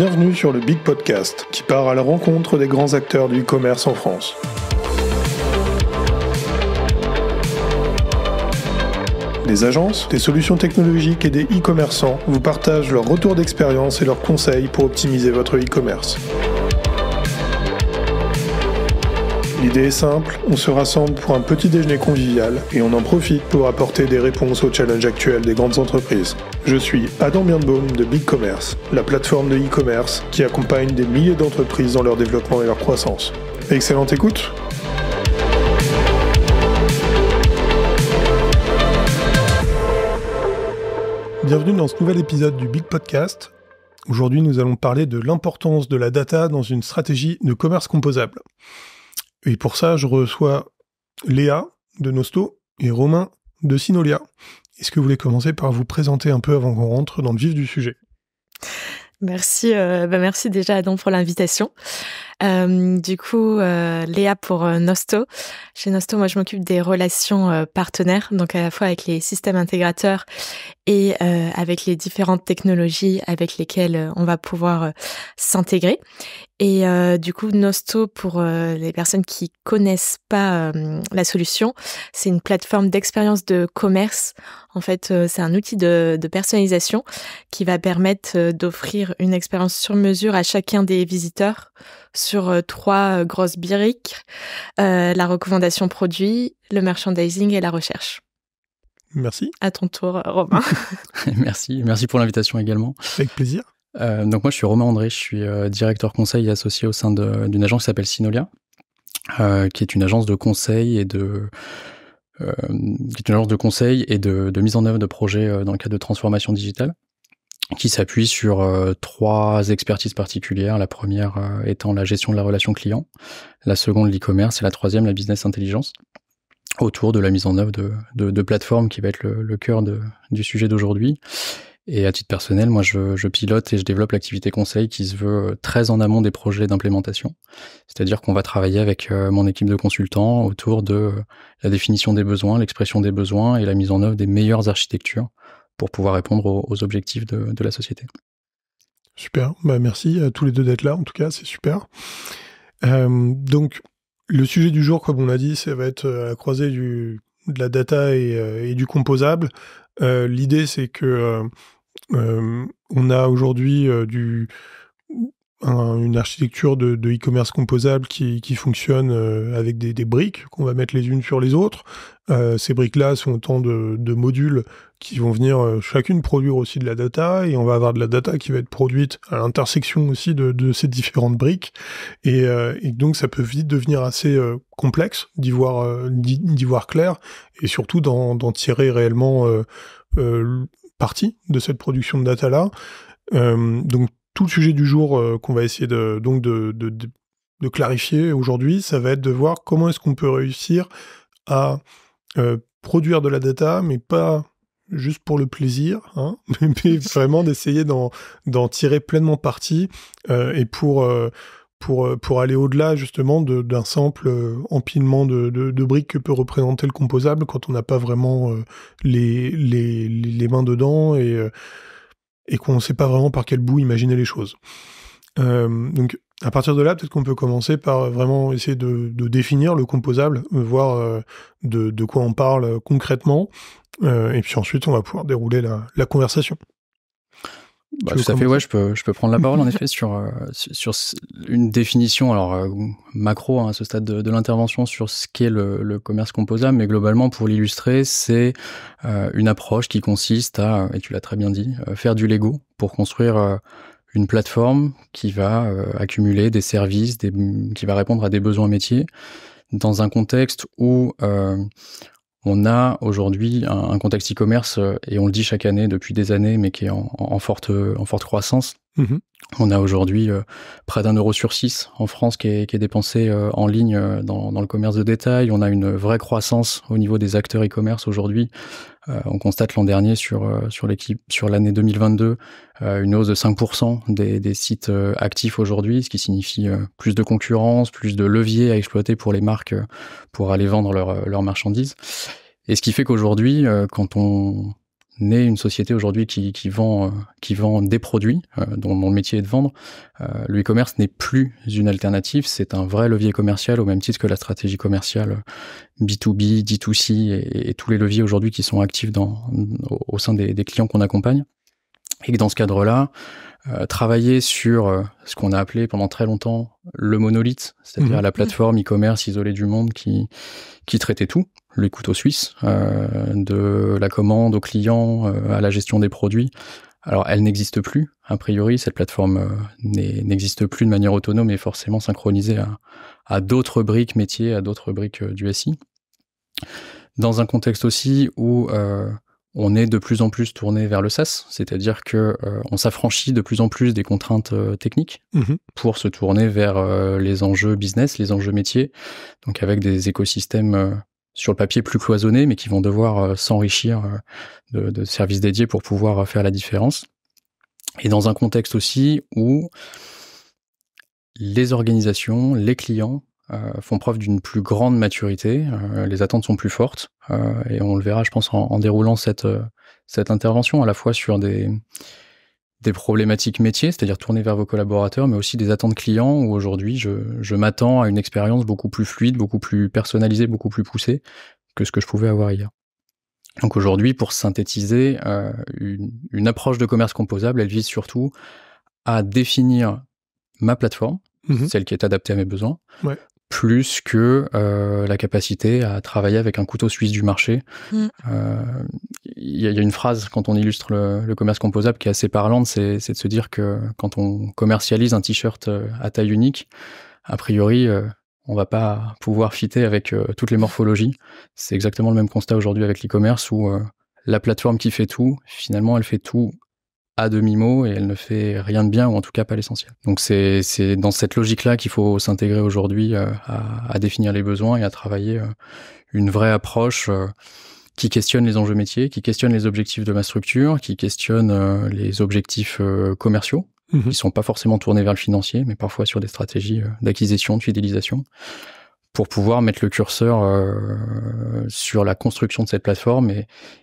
Bienvenue sur le Big Podcast qui part à la rencontre des grands acteurs du e-commerce en France. Des agences, des solutions technologiques et des e-commerçants vous partagent leur retour d'expérience et leurs conseils pour optimiser votre e-commerce. L'idée est simple, on se rassemble pour un petit déjeuner convivial et on en profite pour apporter des réponses aux challenges actuels des grandes entreprises. Je suis Adam Birnbaum de Big Commerce, la plateforme de e-commerce qui accompagne des milliers d'entreprises dans leur développement et leur croissance. Excellente écoute Bienvenue dans ce nouvel épisode du Big Podcast. Aujourd'hui, nous allons parler de l'importance de la data dans une stratégie de commerce composable. Et pour ça, je reçois Léa de Nosto et Romain de Sinolia. Est-ce que vous voulez commencer par vous présenter un peu avant qu'on rentre dans le vif du sujet Merci, euh, bah, merci déjà Adam pour l'invitation. Euh, du coup, euh, Léa pour euh, Nosto. Chez Nosto, moi, je m'occupe des relations partenaires, donc à la fois avec les systèmes intégrateurs et avec les différentes technologies avec lesquelles on va pouvoir s'intégrer. Et du coup, Nosto, pour les personnes qui connaissent pas la solution, c'est une plateforme d'expérience de commerce. En fait, c'est un outil de personnalisation qui va permettre d'offrir une expérience sur mesure à chacun des visiteurs sur euh, trois euh, grosses biriques, euh, la recommandation produit, le merchandising et la recherche. Merci. À ton tour, Romain. merci, merci pour l'invitation également. Avec plaisir. donc moi, je suis Romain André, je suis directeur conseil associé au sein d'une agence qui s'appelle Sinolia, qui est une agence de conseil et de de mise en œuvre de projets dans le cadre de transformation digitale qui s'appuie sur euh, trois expertises particulières. La première euh, étant la gestion de la relation client, la seconde l'e-commerce et la troisième la business intelligence autour de la mise en œuvre de, plateformes qui va être le, cœur du sujet d'aujourd'hui. Et à titre personnel, moi, je pilote et je développe l'activité conseil qui se veut euh, très en amont des projets d'implémentation. C'est-à-dire qu'on va travailler avec mon équipe de consultants autour de la définition des besoins, l'expression des besoins et la mise en œuvre des meilleures architectures pour pouvoir répondre aux, objectifs de, la société. Super, bah, merci à tous les deux d'être là, en tout cas, c'est super. Euh, donc, le sujet du jour, comme on a dit, ça va être euh, à la croisée de la data et, euh, du composable. L'idée, c'est que on a aujourd'hui une architecture de e-commerce composable qui, fonctionne avec des, briques qu'on va mettre les unes sur les autres. ces briques-là sont autant de, de modules qui vont venir euh, chacune produire aussi de la data et on va avoir de la data qui va être produite à l'intersection aussi de, de, ces différentes briques et, euh, donc ça peut vite devenir assez euh, complexe d'y voir clair et surtout d'en tirer réellement partie de cette production de data là donc tout le sujet du jour qu'on va essayer de donc de clarifier aujourd'hui ça va être de voir comment est-ce qu'on peut réussir à produire de la data mais pas juste pour le plaisir, hein, mais vraiment d'essayer d'en tirer pleinement parti euh, et pour, euh, pour, euh, pour aller au-delà justement d'un simple empilement de, briques que peut représenter le composable quand on n'a pas vraiment les, les, mains dedans et, et qu'on ne sait pas vraiment par quel bout imaginer les choses. donc à partir de là, peut-être qu'on peut commencer par euh, vraiment essayer de, définir le composable, euh, voir euh, de, quoi on parle concrètement, et puis ensuite on va pouvoir dérouler la, conversation. Bah, tout à fait, ouais, je peux, prendre la parole en effet sur, sur une définition alors macro hein, à ce stade de, l'intervention sur ce qu'est le, commerce composable, mais globalement pour l'illustrer, c'est une approche qui consiste à, et tu l'as très bien dit, faire du Lego pour construire une plateforme qui va euh, accumuler des services, des, qui va répondre à des besoins métiers dans un contexte où euh, on a aujourd'hui un, contexte e-commerce euh, et on le dit chaque année depuis des années, mais qui est en, en forte en forte croissance. Mmh on a aujourd'hui près d'un euro sur six en France qui est, qui est dépensé en ligne dans, dans, le commerce de détail. On a une vraie croissance au niveau des acteurs e-commerce aujourd'hui euh, on constate l'an dernier sur euh, sur l'équipe sur l'année 2022 euh, une hausse de 5% des, des sites actifs aujourd'hui, ce qui signifie plus de concurrence, plus de leviers à exploiter pour les marques pour aller vendre leurs leur marchandises. Et ce qui fait qu'aujourd'hui, quand on n'est une société aujourd'hui qui, vend, euh, qui vend des produits, euh, dont le métier est de vendre, euh, le e-commerce n'est plus une alternative, c'est un vrai levier commercial au même titre que la stratégie commerciale B2B, D2C et, tous les leviers aujourd'hui qui sont actifs dans, au sein des, clients qu'on accompagne. Et que dans ce cadre-là, travailler sur ce qu'on a appelé pendant très longtemps le monolithe, c'est-à-dire mhm. la plateforme e-commerce isolée du monde qui, qui traitait tout, les couteaux suisses, euh, de la commande aux clients euh, à la gestion des produits. Alors, elle n'existe plus, a priori, cette plateforme euh, n'existe plus de manière autonome et forcément synchronisée à, d'autres briques métiers, à d'autres briques du SI. Dans un contexte aussi où on est de plus en plus tourné vers le SaaS, c'est-à-dire que on s'affranchit de plus en plus des contraintes techniques mmh pour se tourner vers les enjeux business, les enjeux métiers, donc avec des écosystèmes sur le papier plus cloisonné, mais qui vont devoir euh, s'enrichir euh, de, services dédiés pour pouvoir euh, faire la différence. Et dans un contexte aussi où les organisations, les clients font preuve d'une plus grande maturité, les attentes sont plus fortes, et on le verra, je pense, en, en déroulant cette, cette intervention, à la fois sur des, des problématiques métiers, c'est-à-dire tourner vers vos collaborateurs, mais aussi des attentes clients où aujourd'hui je, je m'attends à une expérience beaucoup plus fluide, beaucoup plus personnalisée, beaucoup plus poussée que ce que je pouvais avoir hier. Donc aujourd'hui, pour synthétiser, euh, une, approche de commerce composable, elle vise surtout à définir ma plateforme, mm-hmm. celle qui est adaptée à mes besoins, plus que euh, la capacité à travailler avec un couteau suisse du marché. Mm. Euh, il y, a une phrase quand on illustre le, commerce composable qui est assez parlante, c'est de se dire que quand on commercialise un t-shirt euh, à taille unique, a priori, on on va pas pouvoir fitter avec toutes les morphologies. C'est exactement le même constat aujourd'hui avec l'e-commerce où la plateforme qui fait tout, finalement, elle fait tout à demi-mot et elle ne fait rien de bien ou en tout cas pas l'essentiel. Donc c'est, c'est dans cette logique-là qu'il faut s'intégrer aujourd'hui euh, à, définir les besoins et à travailler euh, une vraie approche euh, qui questionne les enjeux métiers, qui questionne les objectifs de ma structure, qui questionne les objectifs commerciaux mhm. qui sont pas forcément tournés vers le financier mais parfois sur des stratégies d'acquisition, de fidélisation pour pouvoir mettre le curseur euh, sur la construction de cette plateforme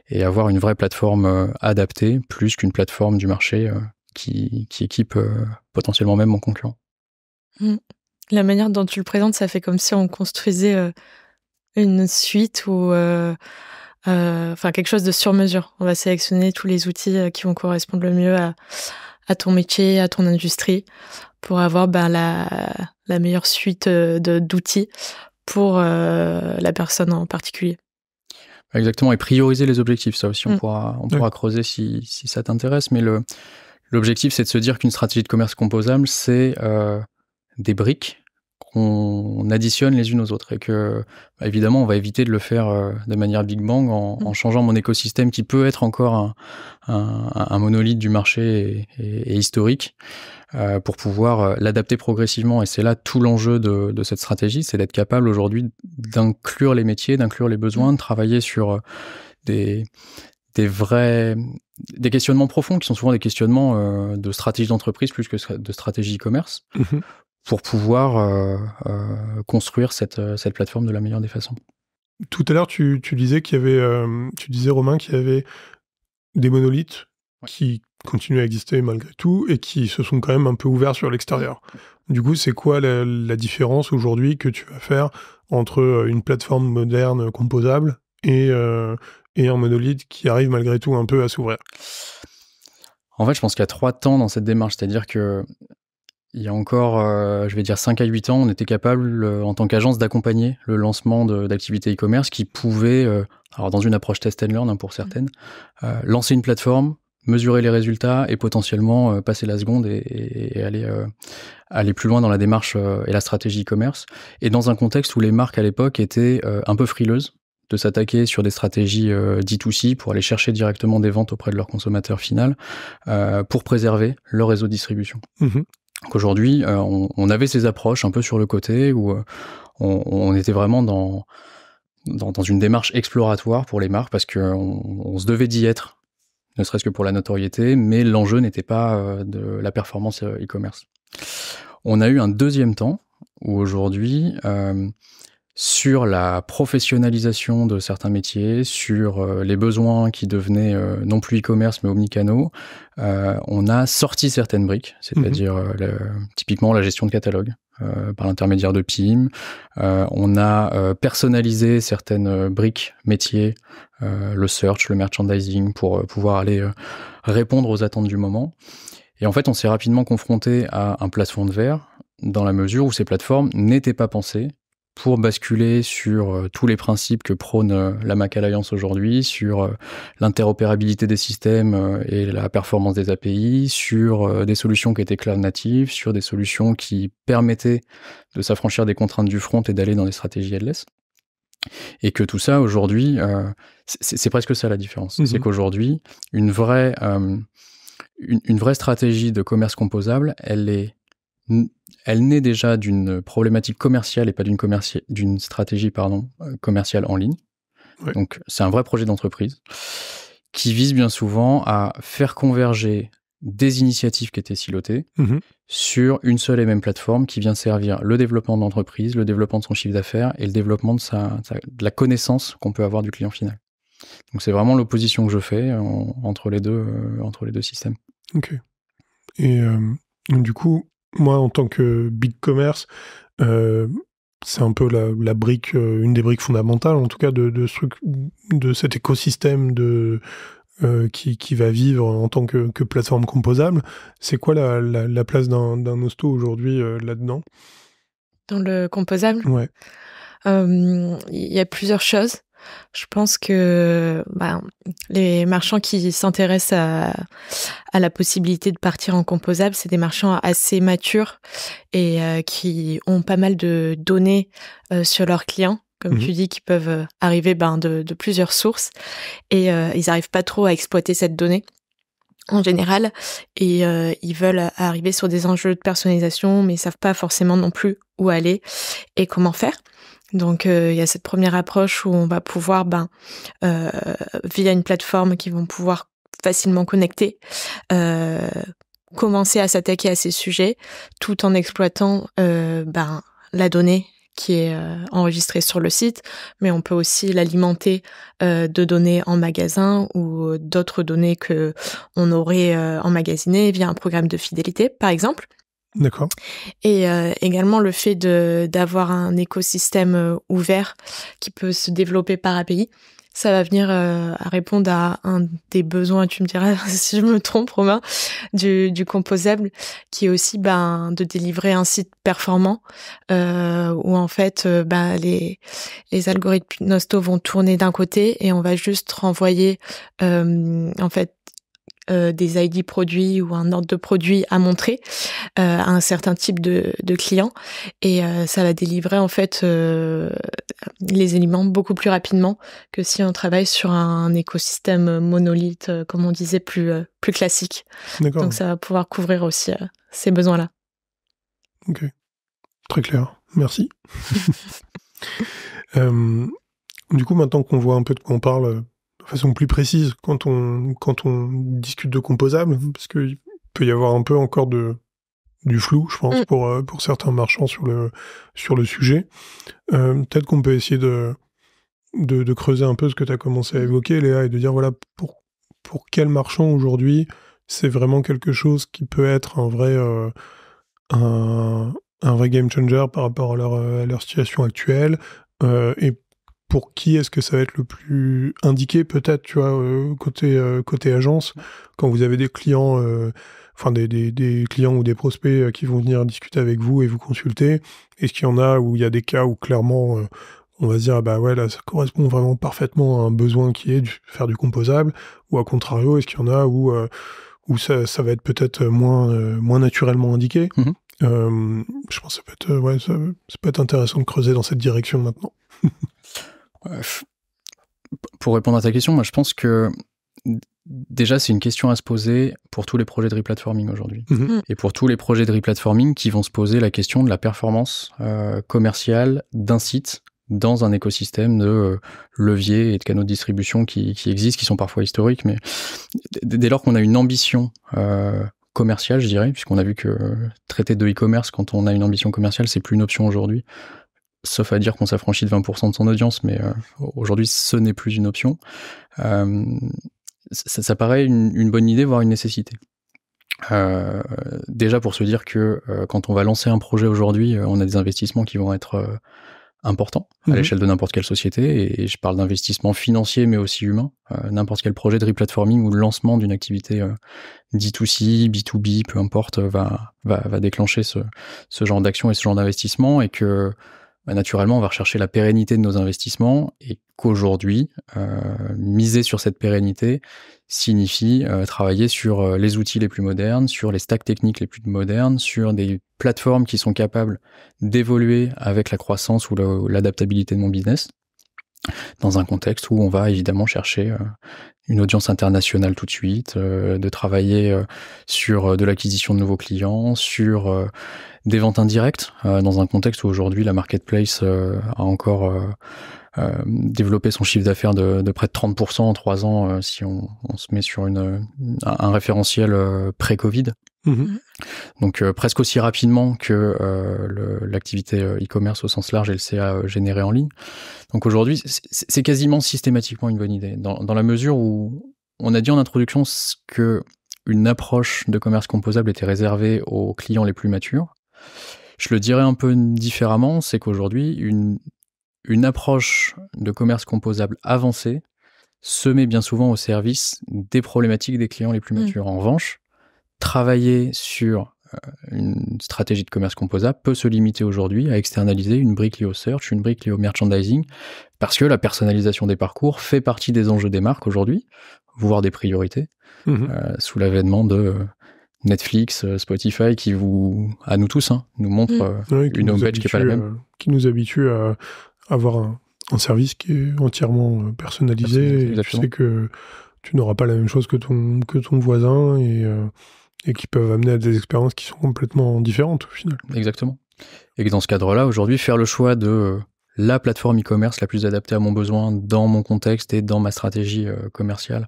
et, avoir une vraie plateforme euh, adaptée plus qu'une plateforme du marché euh, qui, équipe potentiellement même mon concurrent. Mmh. La manière dont tu le présentes, ça fait comme si on construisait une suite ou enfin quelque chose de sur mesure. On va sélectionner tous les outils qui vont correspondre le mieux à, ton métier, à ton industrie, pour avoir ben, la, la meilleure suite euh, d'outils pour euh, la personne en particulier. Exactement, et prioriser les objectifs, ça aussi, on, mm. pourra, on pourra creuser si, ça t'intéresse. Mais l'objectif, c'est de se dire qu'une stratégie de commerce composable, c'est euh, des briques on, additionne les unes aux autres et que bah, évidemment on va éviter de le faire euh, de manière Big Bang mm. en, changeant mon écosystème qui peut être encore un, monolithe du marché et, historique euh, pour pouvoir euh, l'adapter progressivement et c'est là tout l'enjeu de, cette stratégie c'est d'être capable aujourd'hui d'inclure les métiers d'inclure les besoins mm. de travailler sur des vrais des questionnements profonds qui sont souvent des questionnements de stratégie d'entreprise plus que de stratégie e-commerce mm-hmm pour pouvoir euh, euh, construire euh, cette, plateforme de la meilleure des façons. Tout à l'heure, tu, disais qu'il y avait, tu disais Romain qu'il y avait des monolithes qui continuent à exister malgré tout et qui se sont quand même un peu ouverts sur l'extérieur. Du coup, c'est quoi la, différence aujourd'hui que tu vas faire entre une plateforme moderne composable et, et un monolithe qui arrive malgré tout un peu à s'ouvrir En fait, je pense qu'il y a trois temps dans cette démarche, c'est-à-dire que il y a encore, euh, je vais dire 5 à 8 ans, on était capable, euh, en tant qu'agence, d'accompagner le lancement d'activités e-commerce qui pouvaient, euh, alors dans une approche test and learn hein, pour mmh. certaines, lancer une plateforme, mesurer les résultats et potentiellement passer la seconde et, aller, aller plus loin dans la démarche et la stratégie e-commerce. Et dans un contexte où les marques à l'époque étaient un peu frileuses de s'attaquer sur des stratégies dites to 2 pour aller chercher directement des ventes auprès de leur consommateurs final pour préserver leur réseau de distribution. Mmh qu'aujourd'hui, euh, on, avait ces approches un peu sur le côté où euh, on, était vraiment dans, dans, une démarche exploratoire pour les marques parce qu'on on se devait d'y être, ne serait-ce que pour la notoriété, mais l'enjeu n'était pas euh, de la performance e-commerce. On a eu un deuxième temps où aujourd'hui, sur la professionnalisation de certains métiers, sur euh, les besoins qui devenaient euh, non plus e-commerce mais omnicanaux, euh, on a sorti certaines briques, c'est-à-dire mhm. typiquement la gestion de catalogue par l'intermédiaire de PIM. on a personnalisé certaines briques métiers, le search, le merchandising, pour pouvoir aller répondre aux attentes du moment. Et en fait, on s'est rapidement confronté à un plafond de verre dans la mesure où ces plateformes n'étaient pas pensées pour basculer sur euh, tous les principes que prône euh, la Mac Alliance aujourd'hui, sur euh, l'interopérabilité des systèmes et la performance des API, sur des solutions qui étaient cloud natives, sur des solutions qui permettaient de s'affranchir des contraintes du front et d'aller dans des stratégies headless. Et que tout ça, aujourd'hui, c'est presque ça la différence. Mm-hmm. C'est qu'aujourd'hui, une vraie... une, vraie stratégie de commerce composable, elle est elle naît déjà d'une problématique commerciale et pas d'une stratégie euh, commerciale en ligne. Donc c'est un vrai projet d'entreprise qui vise bien souvent à faire converger des initiatives qui étaient silotées mm-hmm. sur une seule et même plateforme qui vient servir le développement de l'entreprise, le développement de son chiffre d'affaires et le développement de, la connaissance qu'on peut avoir du client final. Donc c'est vraiment l'opposition que je fais euh, euh, entre, les deux, systèmes. Ok. Et du coup, moi, en tant que big commerce, euh, c'est un peu la, brique, euh, une des briques fondamentales, en tout cas, de, de cet écosystème de, euh, qui, va vivre en tant que, plateforme composable. C'est quoi la, la, place d'un hosto aujourd'hui là-dedans Dans le composable Ouais. Il y a plusieurs choses. Je pense que bah, les marchands qui s'intéressent à, la possibilité de partir en composable, c'est des marchands assez matures et euh, qui ont pas mal de données euh, sur leurs clients comme mmh tu dis, qui peuvent euh, arriver ben, de, plusieurs sources et ils n'arrivent pas trop à exploiter cette donnée en général et ils veulent arriver sur des enjeux de personnalisation mais ils savent pas forcément non plus où aller et comment faire. Donc euh, il y a cette première approche où on va pouvoir, ben, euh, via une plateforme qui vont pouvoir facilement connecter, euh, commencer à s'attaquer à ces sujets tout en exploitant ben, la donnée qui est enregistrée sur le site, mais on peut aussi l'alimenter de données en magasin ou d'autres données que on aurait emmagasinées via un programme de fidélité, par exemple. D'accord. Et euh, également le fait de d'avoir un écosystème euh, ouvert qui peut se développer par API, ça va venir euh, à répondre à un des besoins, tu me diras si je me trompe Romain, du, du composable, qui est aussi ben, de délivrer un site performant euh, où en fait ben, les, les algorithmes Nosto vont tourner d'un côté et on va juste renvoyer en fait euh, des ID produits ou un ordre de produit à montrer euh, à un certain type de, de client et euh, ça va délivrer en fait les éléments beaucoup plus rapidement que si on travaille sur un écosystème monolithe comme on disait plus plus classique. Donc ça va pouvoir couvrir aussi ces besoins là. Ok, très clair. Merci. du coup, maintenant qu'on voit un peu de quoi on parle façon plus précise quand on, quand on discute de composables, parce qu'il peut y avoir un peu encore de, du flou, je pense, mm. pour, euh, pour certains marchands sur le, sur le sujet. Euh, peut-être qu'on peut essayer de, de, creuser un peu ce que tu as commencé à mm. évoquer, Léa, et de dire, voilà, pour, pour quel marchand aujourd'hui c'est vraiment quelque chose qui peut être un vrai, euh, un, un, vrai game changer par rapport à leur, à leur situation actuelle, et pour qui est-ce que ça va être le plus indiqué peut-être tu vois euh, côté euh, côté agence quand vous avez des clients euh, enfin des, des, clients ou des prospects qui vont venir discuter avec vous et vous consulter est-ce qu'il y en a où il y a des cas où clairement on va se dire ah bah ouais là ça correspond vraiment parfaitement à un besoin qui est de faire du composable ou à contrario est-ce qu'il y en a où où ça, ça va être peut-être moins moins naturellement indiqué mhm. je pense que peut être ouais ça peut être intéressant de creuser dans cette direction maintenant Euh, pour répondre à ta question, moi je pense que déjà c'est une question à se poser pour tous les projets de replatforming aujourd'hui. Mhm. Mm. Et pour tous les projets de replatforming qui vont se poser la question de la performance euh, commerciale d'un site dans un écosystème de euh, leviers et de canaux de distribution qui, existent, qui sont parfois historiques, mais dès lors qu'on a une ambition commerciale, je dirais, puisqu'on a vu que traiter de e-commerce quand on a une ambition commerciale, c'est plus une option aujourd'hui sauf à dire qu'on s'affranchit de 20% de son audience, mais euh, aujourd'hui, ce n'est plus une option. Euh, ça, paraît une, bonne idée, voire une nécessité. Euh, déjà pour se dire que quand on va lancer un projet aujourd'hui, on a des investissements qui vont être importants à mhm. l'échelle de n'importe quelle société, et, je parle d'investissements financiers mais aussi humains. n'importe quel projet de replatforming ou le lancement d'une activité D2C, B2B, peu importe, va, va, va déclencher ce, ce genre d'action et ce genre d'investissement, et que bah, naturellement, on va rechercher la pérennité de nos investissements et qu'aujourd'hui, euh, miser sur cette pérennité signifie euh, travailler sur euh, les outils les plus modernes, sur les stacks techniques les plus modernes, sur des plateformes qui sont capables d'évoluer avec la croissance ou l'adaptabilité de mon business dans un contexte où on va évidemment chercher euh, une audience internationale tout de suite, euh, de travailler euh, sur de l'acquisition de nouveaux clients, sur des ventes indirectes, dans un contexte où aujourd'hui la marketplace a encore euh, développer son chiffre d'affaires de, de, près de 30% en trois ans euh, si on, on, se met sur une, un référentiel euh, pré-Covid. Mhm. Donc presque aussi rapidement que l'activité e-commerce au sens large et le CA généré en ligne. Donc aujourd'hui, c'est quasiment systématiquement une bonne idée, dans, dans, la mesure où on a dit en introduction que une approche de commerce composable était réservée aux clients les plus matures. Je le dirais un peu différemment, c'est qu'aujourd'hui, une une approche de commerce composable avancée se met bien souvent au service des problématiques des clients les plus mm. matures. En revanche, travailler sur euh, une stratégie de commerce composable peut se limiter aujourd'hui à externaliser une brique liée au search, une brique liée au merchandising, parce que la personnalisation des parcours fait partie des enjeux des marques aujourd'hui, voire des priorités, mm-hmm. euh, sous l'avènement de Netflix, euh, Spotify, qui vous, à nous tous, hein, nous montre mm. une homepage qui n'est pas la même. qui nous habitue à, avoir un, service qui est entièrement euh, personnalisé. Et tu sais que tu n'auras pas la même chose que ton, que ton voisin et, euh, et qui peuvent amener à des expériences qui sont complètement différentes au final. Exactement. Et que dans ce cadre-là, aujourd'hui, faire le choix de euh, la plateforme e-commerce la plus adaptée à mon besoin dans mon contexte et dans ma stratégie commerciale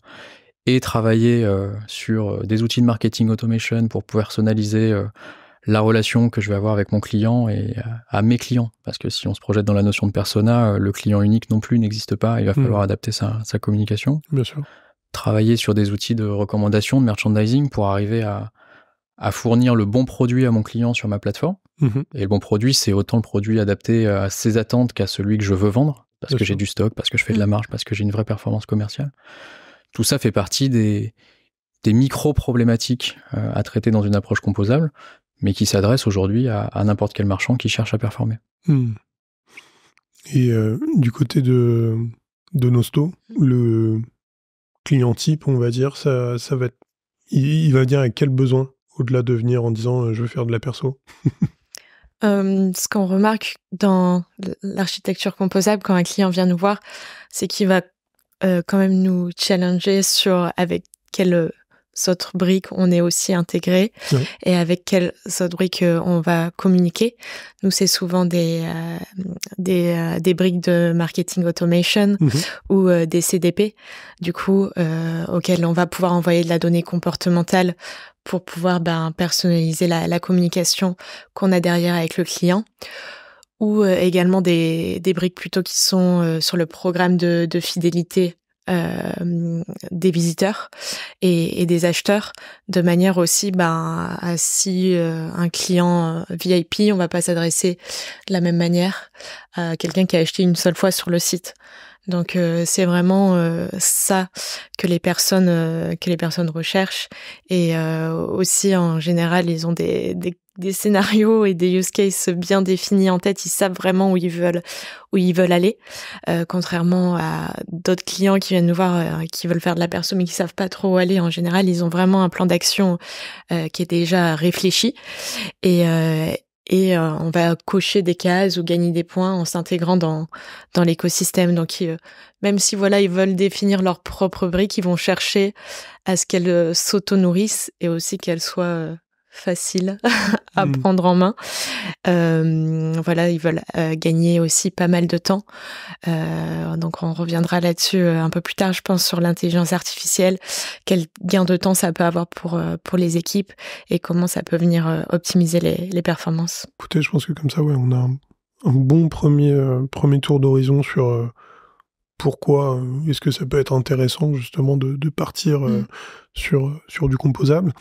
et travailler sur des outils de marketing automation pour pouvoir personnaliser la relation que je vais avoir avec mon client et euh, à mes clients. Parce que si on se projette dans la notion de persona, euh, le client unique non plus n'existe pas. Il va hmm. falloir adapter sa, communication. Travailler sur des outils de recommandation, de merchandising pour arriver à, fournir le bon produit à mon client sur ma plateforme. Mhm. Et le bon produit, c'est autant le produit adapté euh, à ses attentes qu'à celui que je veux vendre. Parce que j'ai du stock, parce que je fais de hmm. la marge, parce que j'ai une vraie performance commerciale. Tout ça fait partie des micro-problématiques à traiter dans une approche composable, mais qui s'adresse aujourd'hui à, n'importe quel marchand qui cherche à performer. Hmm. Et euh, du côté de, de Nosto, le client type, on va dire, ça, ça va être, il, va dire à quel besoin, au-delà de venir en disant euh, je veux faire de la perso. Hum, ce qu'on remarque dans l'architecture composable quand un client vient nous voir, c'est qu'il va euh, quand même nous challenger sur avec quel autres briques on est aussi intégré et avec quelles autres briques euh, on va communiquer. Nous, c'est souvent des, euh, euh, des, briques de marketing automation mhm. ou des CDP, du coup, auxquelles on va pouvoir envoyer de la donnée comportementale pour pouvoir ben, personnaliser la, communication qu'on a derrière avec le client ou également des, des briques plutôt qui sont sur le programme de fidélité euh, des visiteurs et, des acheteurs, de manière aussi ben, si euh, un client euh, VIP, on va pas s'adresser de la même manière à quelqu'un qui a acheté une seule fois sur le site. Donc euh, c'est vraiment euh, ça que les personnes euh, que les personnes recherchent et aussi en général ils ont des, des scénarios et des use cases bien définis en tête, ils savent vraiment où ils veulent où ils veulent aller, contrairement à d'autres clients qui viennent nous voir qui veulent faire de la perso mais qui savent pas trop où aller. En général, ils ont vraiment un plan d'action qui est déjà réfléchi et et euh, on va cocher des cases ou gagner des points en s'intégrant dans dans l'écosystème. Donc euh, même si voilà ils veulent définir leur propre brique, ils vont chercher à ce qu'elles euh, s'auto-nourrissent et aussi qu'elles soient facile à hmm. prendre en main. Euh, voilà, ils veulent euh, gagner aussi pas mal de temps. Euh, donc on reviendra là-dessus un peu plus tard, je pense, sur l'intelligence artificielle, quel gain de temps ça peut avoir pour, pour les équipes et comment ça peut venir optimiser les, performances. Écoutez, je pense que comme ça, ouais, on a un, un bon premier, premier tour d'horizon sur pourquoi euh, est-ce que ça peut être intéressant justement de, partir euh, mm. sur, sur du composable.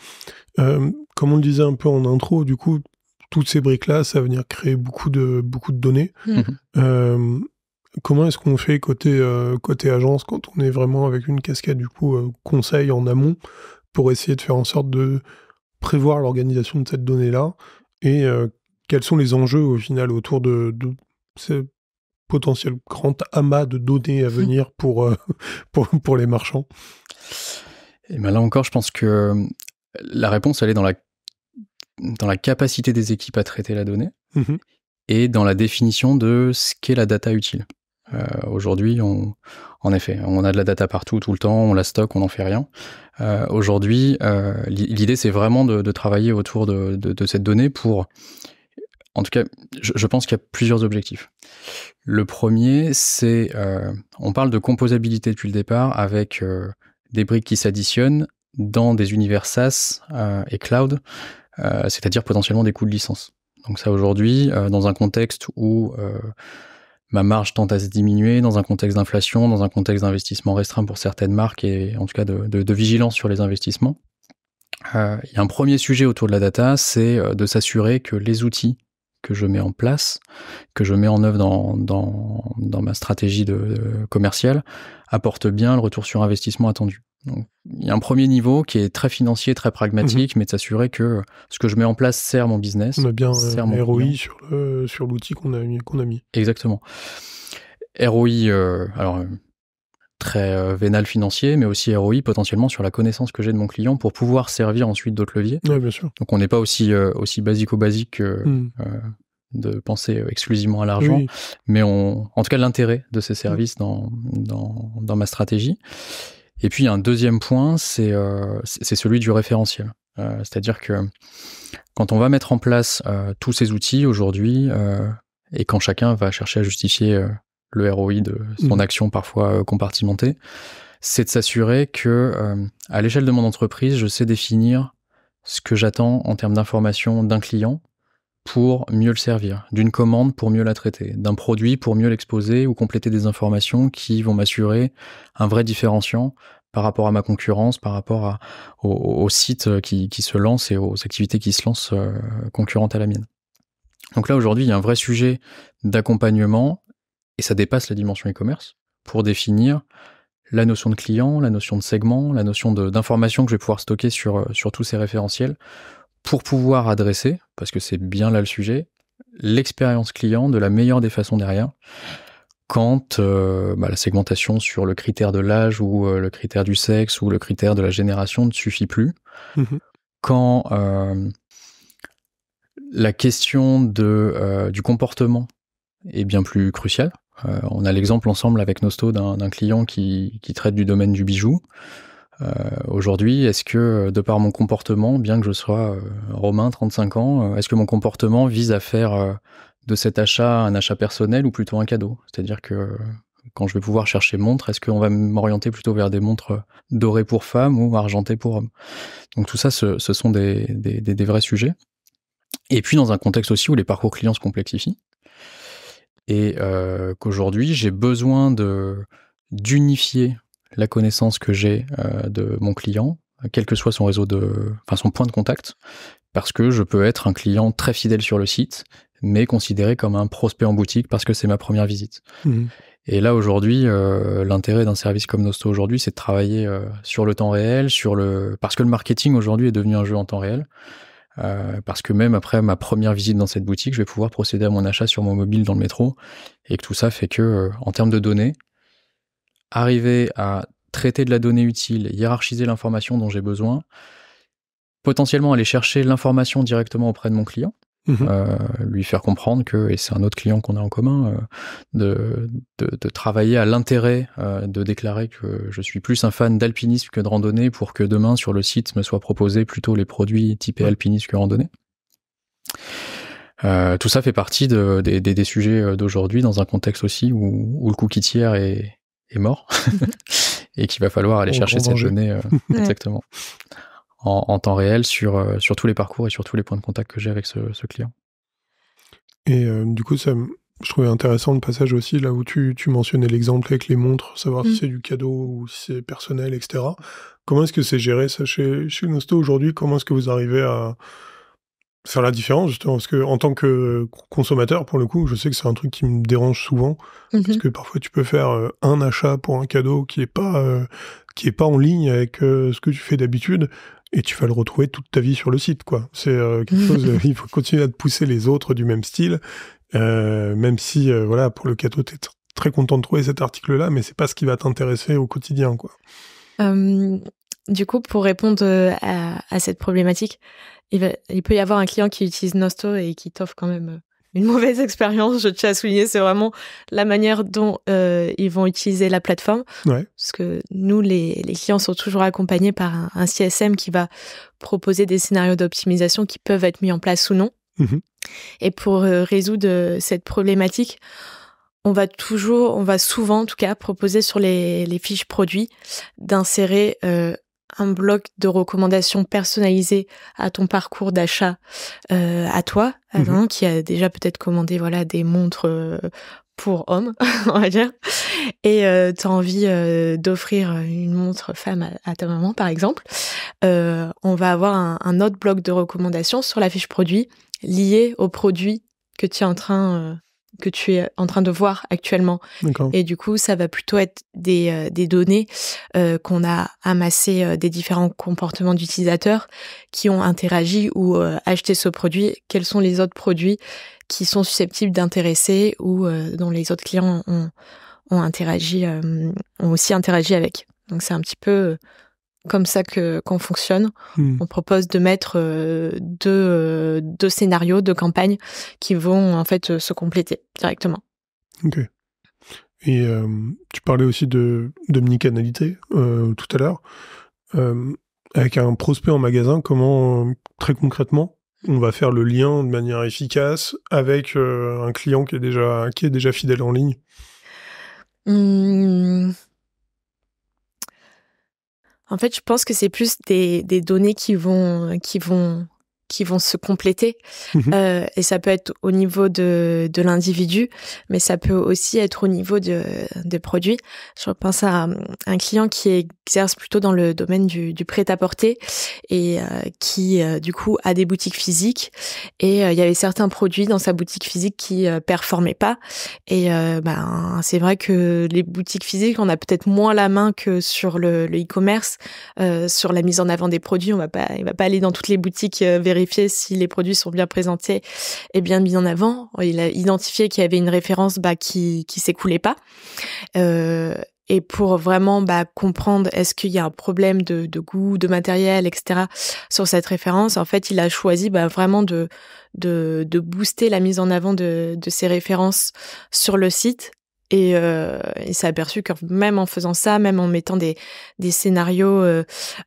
Euh, comme on le disait un peu en intro, du coup, toutes ces briques-là, ça va venir créer beaucoup de, beaucoup de données. Mm. Mm-hmm. comment est-ce qu'on fait côté, côté agence quand on est vraiment avec une cascade du coup conseil en amont pour essayer de faire en sorte de prévoir l'organisation de cette donnée-là et quels sont les enjeux au final autour de, de potentiel grand amas de données à venir euh, pour, pour, les marchands Et ben Là encore, je pense que euh, la réponse, elle est dans la, dans la capacité des équipes à traiter la donnée mmh et dans la définition de ce qu'est la data utile. Euh, Aujourd'hui, en effet, on a de la data partout, tout le temps, on la stocke, on n'en fait rien. Euh, aujourd'hui, l'idée, c'est vraiment de, travailler autour de, de cette donnée pour en tout cas, je, pense qu'il y a plusieurs objectifs. Le premier, c'est, euh, on parle de composabilité depuis le départ avec euh, des briques qui s'additionnent dans des univers SaaS euh, et cloud, euh, c'est-à-dire potentiellement des coûts de licence. Donc ça aujourd'hui, dans un contexte où ma marge tend à se diminuer dans un contexte d'inflation, dans un contexte d'investissement restreint pour certaines marques et en tout cas de, vigilance sur les investissements. Il y a un premier sujet autour de la data, c'est de s'assurer que les outils que je mets en place, que je mets en œuvre dans, dans, ma stratégie de, commerciale, apporte bien le retour sur investissement attendu. il y a un premier niveau qui est très financier, très pragmatique, mhm. mais de s'assurer que ce que je mets en place sert mon business. On a bien sert mon euh, ROI sur, sur l'outil qu'on a, mis. Exactement. ROI, euh, alors euh, très euh, vénal financier, mais aussi ROI potentiellement sur la connaissance que j'ai de mon client pour pouvoir servir ensuite d'autres leviers. Ouais, Donc on n'est pas aussi euh, aussi basico-basique hmm. euh, de penser exclusivement à l'argent, mais on, en tout cas l'intérêt de ces hmm. services dans, dans, dans ma stratégie. Et puis un deuxième point, c'est euh, celui du référentiel. C'est-à-dire que quand on va mettre en place tous ces outils aujourd'hui et quand chacun va chercher à justifier le ROI de euh, son mm. action parfois euh, compartimentée, c'est de s'assurer que euh, à l'échelle de mon entreprise, je sais définir ce que j'attends en termes d'information d'un client pour mieux le servir, d'une commande pour mieux la traiter, d'un produit pour mieux l'exposer ou compléter des informations qui vont m'assurer un vrai différenciant par rapport à ma concurrence, par rapport aux, sites qui, qui, se lancent et aux activités qui se lancent concurrentes à la mienne. Donc là aujourd'hui, il y a un vrai sujet d'accompagnement et ça dépasse la dimension e-commerce, pour définir la notion de client, la notion de segment, la notion d'information que je vais pouvoir stocker sur, euh, sur tous ces référentiels pour pouvoir adresser, parce que c'est bien là le sujet, l'expérience client de la meilleure des façons derrière quand euh, bah, la segmentation sur le critère de l'âge ou euh, le critère du sexe ou le critère de la génération ne suffit plus, mmh quand la question de, du comportement est bien plus cruciale, euh, on a l'exemple ensemble avec Nosto d'un client qui, traite du domaine du bijou. Euh, aujourd'hui, est-ce que de par mon comportement, bien que je sois euh, romain, 35 ans, est-ce que mon comportement vise à faire de cet achat un achat personnel ou plutôt un cadeau C'est-à-dire que quand je vais pouvoir chercher montre, est-ce qu'on va m'orienter plutôt vers des montres dorées pour femmes ou argentées pour hommes Donc tout ça, ce, sont des, des vrais sujets. Et puis dans un contexte aussi où les parcours clients se complexifient, et euh, qu'aujourd'hui j'ai besoin de d'unifier la connaissance que j'ai euh, de mon client, quel que soit son réseau de, enfin son point de contact, parce que je peux être un client très fidèle sur le site, mais considéré comme un prospect en boutique parce que c'est ma première visite. Mmh. Et là aujourd'hui, euh, l'intérêt d'un service comme Nosto aujourd'hui, c'est de travailler sur le temps réel, sur le, parce que le marketing aujourd'hui est devenu un jeu en temps réel. Euh, parce que même après ma première visite dans cette boutique, je vais pouvoir procéder à mon achat sur mon mobile dans le métro. Et que tout ça fait que, euh, en termes de données, arriver à traiter de la donnée utile, hiérarchiser l'information dont j'ai besoin, potentiellement aller chercher l'information directement auprès de mon client, Mhm. Euh, lui faire comprendre que, et c'est un autre client qu'on a en commun, euh, de, de, de, travailler à l'intérêt euh, de déclarer que je suis plus un fan d'alpinisme que de randonnée pour que demain sur le site me soient proposés plutôt les produits typés alpinisme que randonnée. Euh, tout ça fait partie de, des, des, sujets d'aujourd'hui dans un contexte aussi où, où le cookie tiers est, est mort mhm. et qu'il va falloir aller chercher cette donnée. exactement en, temps réel sur, euh, sur tous les parcours et sur tous les points de contact que j'ai avec ce, client. Et euh, du coup, ça, je trouvais intéressant le passage aussi là où tu, tu mentionnais l'exemple avec les montres, savoir si mm. c'est du cadeau ou si c'est personnel, etc. Comment est-ce que c'est géré ça chez, Nosto aujourd'hui Comment est-ce que vous arrivez à faire la différence justement Parce que en tant que consommateur, pour le coup, je sais que c'est un truc qui me dérange souvent mm-hmm. parce que parfois tu peux faire euh, un achat pour un cadeau qui est pas qui est pas en ligne avec ce que tu fais d'habitude et tu vas le retrouver toute ta vie sur le site, quoi. C'est euh, quelque chose. Euh, il faut continuer à te pousser les autres du même style, euh, même si, voilà, pour le tu t'es très content de trouver cet article-là, mais c'est pas ce qui va t'intéresser au quotidien, quoi. du coup, pour répondre à, cette problématique, il, il, peut y avoir un client qui utilise Nosto et qui t'offre quand même une mauvaise expérience, je tiens à souligner, c'est vraiment la manière dont euh, ils vont utiliser la plateforme. Parce que nous, les, clients sont toujours accompagnés par un, CSM qui va proposer des scénarios d'optimisation qui peuvent être mis en place ou non. Mhm. Et pour euh, résoudre euh, cette problématique, on va toujours, on va souvent en tout cas proposer sur les, fiches produits d'insérer un bloc de recommandations personnalisées à ton parcours d'achat euh, à toi, mhm. qui a déjà peut-être commandé voilà des montres euh, pour hommes, on va dire, et euh, tu as envie d'offrir une montre femme à, ta maman, par exemple, on va avoir un, autre bloc de recommandations sur la fiche produit liée au produit que tu es en train que tu es en train de voir actuellement. Et du coup, ça va plutôt être des, euh, données euh, qu'on a amassées euh, des différents comportements d'utilisateurs qui ont interagi ou acheté ce produit. Quels sont les autres produits qui sont susceptibles d'intéresser ou dont les autres clients ont, interagi, ont aussi interagi avec. Donc c'est un petit peu comme ça que qu'on fonctionne. Hmm. On propose de mettre euh, euh, deux, scénarios, deux campagnes qui vont en fait euh, se compléter directement. Ok. Et tu parlais aussi de d'omnicanalité canalité tout à l'heure. avec un prospect en magasin, comment très concrètement on va faire le lien de manière efficace avec un client qui est déjà qui est déjà fidèle en ligne. Mmh. En fait, je pense que c'est plus des, des données qui vont, euh, qui vont qui vont se compléter. Mhm. Euh, et ça peut être au niveau de, de l'individu, mais ça peut aussi être au niveau de, des produits. Je pense à un client qui exerce plutôt dans le domaine du, prêt-à-porter et euh, qui, euh, du coup, a des boutiques physiques. Et il y avait certains produits dans sa boutique physique qui performaient pas. Et ben, c'est vrai que les boutiques physiques, on a peut-être moins la main que sur le e-commerce, sur la mise en avant des produits. On va pas, va pas aller dans toutes les boutiques vérifier si les produits sont bien présentés et bien mis en avant. Il a identifié qu'il y avait une référence bah, qui qui s'écoulait pas. Euh, et pour vraiment bah, comprendre est-ce qu'il y a un problème de, goût, de matériel, etc. sur cette référence, en fait, il a choisi bah, vraiment de, de, booster la mise en avant de, de ces références sur le site. Et euh, il s'est aperçu que même en faisant ça, même en mettant des, des scénarios euh,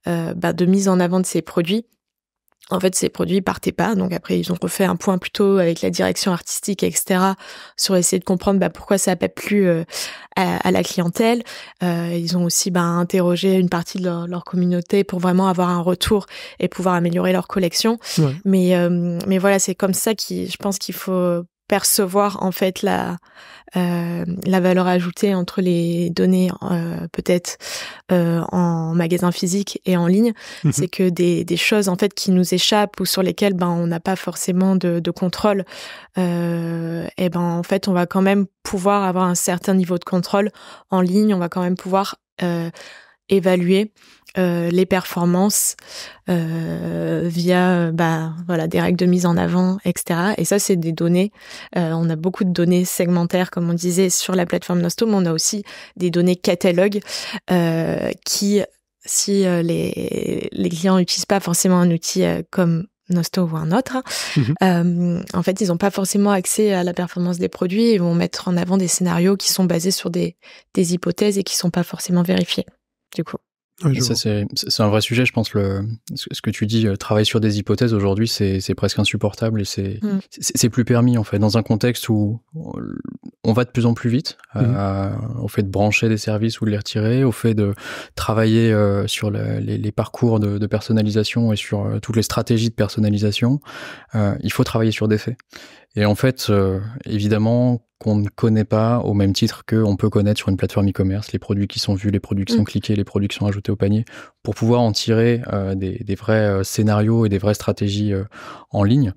de mise en avant de ces produits, en fait, ces produits partaient pas. Donc après, ils ont refait un point plutôt avec la direction artistique, etc., sur essayer de comprendre bah, pourquoi ça n'a pas plu euh, à, la clientèle. Euh, ils ont aussi bah, interrogé une partie de leur, communauté pour vraiment avoir un retour et pouvoir améliorer leur collection. Mais, euh, mais voilà, c'est comme ça qui, je pense qu'il faut percevoir en fait la euh, la valeur ajoutée entre les données euh, peut-être euh, en magasin physique et en ligne, mhm. c'est que des, choses en fait qui nous échappent ou sur lesquelles ben on n'a pas forcément de, contrôle, et ben en fait on va quand même pouvoir avoir un certain niveau de contrôle en ligne, on va quand même pouvoir évaluer euh, les performances euh, via bah, voilà, des règles de mise en avant, etc. Et ça, c'est des données. Euh, on a beaucoup de données segmentaires, comme on disait, sur la plateforme Nosto, mais on a aussi des données catalogues qui, si les, clients n'utilisent pas forcément un outil comme Nosto ou un autre. Mhm. en fait, ils n'ont pas forcément accès à la performance des produits et vont mettre en avant des scénarios qui sont basés sur des, des hypothèses et qui ne sont pas forcément vérifiés du coup. c'est un vrai sujet, je pense. Le, ce que tu dis, euh, travailler sur des hypothèses aujourd'hui, c'est presque insupportable et mm. c'est plus permis en fait. Dans un contexte où on va de plus en plus vite, euh, mm-hmm. au fait de brancher des services ou de les retirer, au fait de travailler euh, sur les, parcours de, personnalisation et sur toutes les stratégies de personnalisation, il faut travailler sur des faits. Et en fait, évidemment, qu'on ne connaît pas au même titre qu'on peut connaître sur une plateforme e-commerce, les produits qui sont vus, les produits qui mm. sont cliqués, les produits qui sont ajoutés au panier, pour pouvoir en tirer euh, des, vrais euh, scénarios et des vraies stratégies euh, en ligne.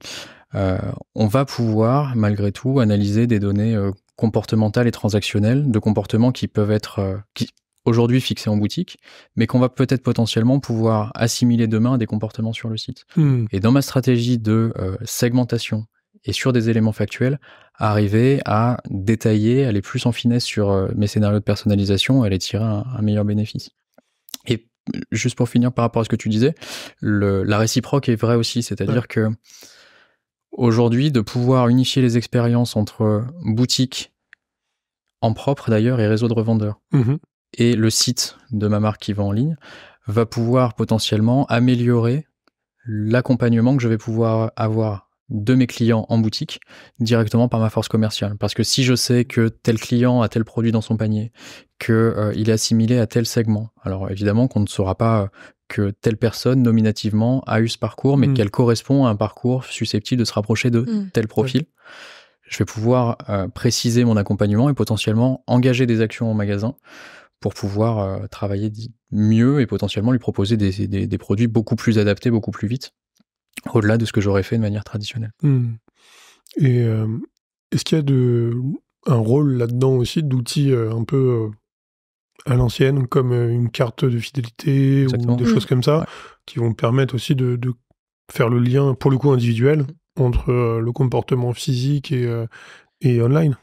on va pouvoir malgré tout analyser des données comportementales et transactionnelles de comportements qui peuvent être qui aujourd'hui fixés en boutique, mais qu'on va peut-être potentiellement pouvoir assimiler demain à des comportements sur le site. Hmm. Et dans ma stratégie de segmentation et sur des éléments factuels, arriver à détailler, aller plus en finesse sur euh, mes scénarios de personnalisation, et aller tirer un, meilleur bénéfice. Et juste pour finir par rapport à ce que tu disais, la réciproque est vraie aussi, c'est-à-dire que aujourd'hui, de pouvoir unifier les expériences entre boutique, en propre d'ailleurs, et réseau de revendeurs, mmh et le site de ma marque qui vend en ligne, va pouvoir potentiellement améliorer l'accompagnement que je vais pouvoir avoir de mes clients en boutique directement par ma force commerciale. Parce que si je sais que tel client a tel produit dans son panier, qu'il euh, il est assimilé à tel segment, alors évidemment qu'on ne saura pas euh, que telle personne nominativement a eu ce parcours, mais mm. qu'elle correspond à un parcours susceptible de se rapprocher de mm. tel profil. Je vais pouvoir euh, préciser mon accompagnement et potentiellement engager des actions en magasin pour pouvoir travailler mieux et potentiellement lui proposer des, produits beaucoup plus adaptés, beaucoup plus vite au-delà de ce que j'aurais fait de manière traditionnelle. Hmm. Et euh, est-ce qu'il y a un rôle là-dedans aussi d'outils euh, un peu euh, à l'ancienne, comme une carte de fidélité ou des choses comme ça, qui vont permettre aussi de, de, faire le lien, pour le coup individuel, mm. entre le comportement physique et, et online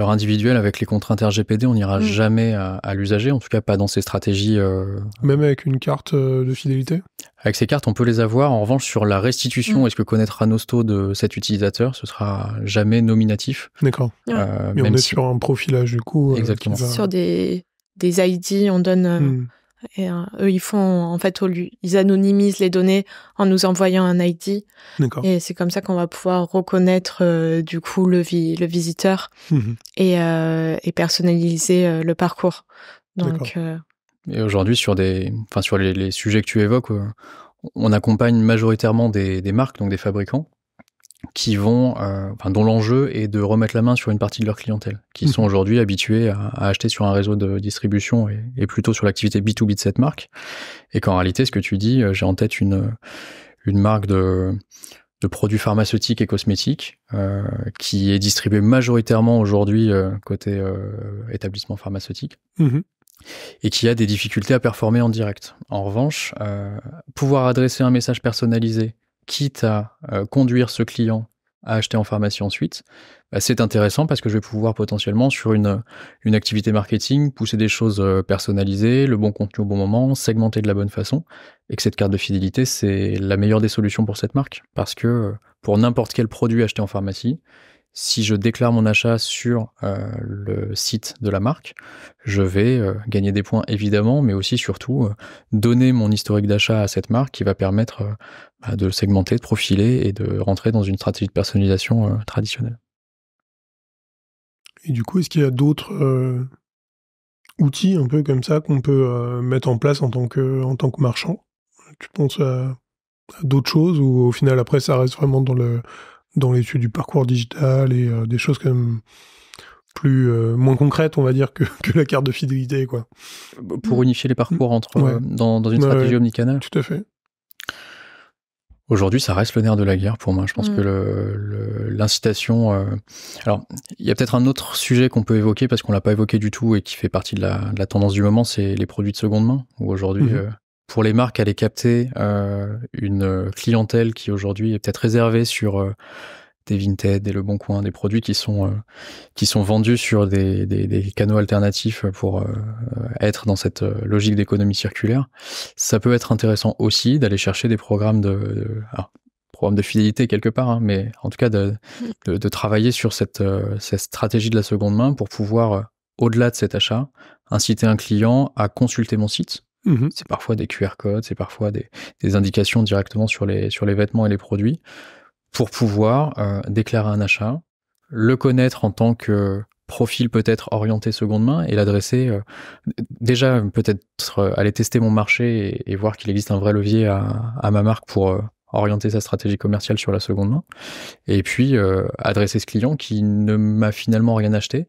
alors individuel avec les contraintes RGPD, on n'ira mm. jamais à, l'usager, en tout cas pas dans ces stratégies. Euh, même avec une carte euh, de fidélité Avec ces cartes, on peut les avoir. En revanche, sur la restitution, mm. est-ce que connaîtra Nosto de cet utilisateur Ce sera jamais nominatif. D'accord. Mais euh, on est sur un profilage du coup. Exactement. Sur des, des on donne... Mm. Euh, eux, ils font, en fait, ils anonymisent les données en nous envoyant un ID. Et c'est comme ça qu'on va pouvoir reconnaître, euh, du coup, le, le visiteur mmh et, euh, et, personnaliser le parcours. Donc. Et aujourd'hui, sur, des, sur les, les, sujets que tu évoques, on accompagne majoritairement des, des marques, donc des fabricants, qui vont, euh, enfin, dont l'enjeu est de remettre la main sur une partie de leur clientèle, qui hmm. sont aujourd'hui habitués à, acheter sur un réseau de distribution et, plutôt sur l'activité B2B de cette marque. Et qu'en réalité, ce que tu dis, euh, j'ai en tête une, une marque de, de produits pharmaceutiques et cosmétiques euh, qui est distribuée majoritairement aujourd'hui côté établissement pharmaceutique. Mm-hmm. et qui a des difficultés à performer en direct. En revanche, pouvoir adresser un message personnalisé quitte à euh, conduire ce client à acheter en pharmacie ensuite, bah, c'est intéressant parce que je vais pouvoir potentiellement sur une, une activité marketing pousser des choses euh, personnalisées, le bon contenu au bon moment, segmenter de la bonne façon, et que cette carte de fidélité, c'est la meilleure des solutions pour cette marque, parce que euh, pour n'importe quel produit acheté en pharmacie, si je déclare mon achat sur euh, le site de la marque, je vais euh, gagner des points évidemment, mais aussi surtout euh, donner mon historique d'achat à cette marque qui va permettre bah, de segmenter, de profiler et de rentrer dans une stratégie de personnalisation traditionnelle. Et du coup, est-ce qu'il y a d'autres outils un peu comme ça qu'on peut mettre en place en tant que, en tant que marchand Tu penses à d'autres choses ou au final après ça reste vraiment dans le dans l'étude du parcours digital et euh, des choses comme plus euh, moins concrètes, on va dire, que, la carte de fidélité, quoi. Bah, pour mm. unifier les parcours entre euh, dans, une stratégie omnicanale. Tout à fait. Aujourd'hui, ça reste le nerf de la guerre pour moi. Je pense mm. que l'incitation. Alors, il y a peut-être un autre sujet qu'on peut évoquer parce qu'on l'a pas évoqué du tout et qui fait partie de la, tendance du moment, c'est les produits de seconde main. Ou aujourd'hui, mm-hmm pour les marques aller capter euh, une euh, clientèle qui aujourd'hui est peut-être réservée sur euh, des Vinted, des Le Bon Coin, des produits qui sont qui sont vendus sur des, canaux alternatifs pour être dans cette logique d'économie circulaire. Ça peut être intéressant aussi d'aller chercher des programmes de, de fidélité quelque part, hein, mais en tout cas de, mm. travailler sur cette, stratégie de la seconde main pour pouvoir, au-delà de cet achat, inciter un client à consulter mon site, Mmh c'est parfois des QR codes, c'est parfois des, indications directement sur les, sur les vêtements et les produits pour pouvoir euh, déclarer un achat, le connaître en tant que profil peut-être orienté seconde main et l'adresser euh, déjà peut-être euh, aller tester mon marché et, voir qu'il existe un vrai levier à ma marque pour orienter sa stratégie commerciale sur la seconde main et puis adresser ce client qui ne m'a finalement rien acheté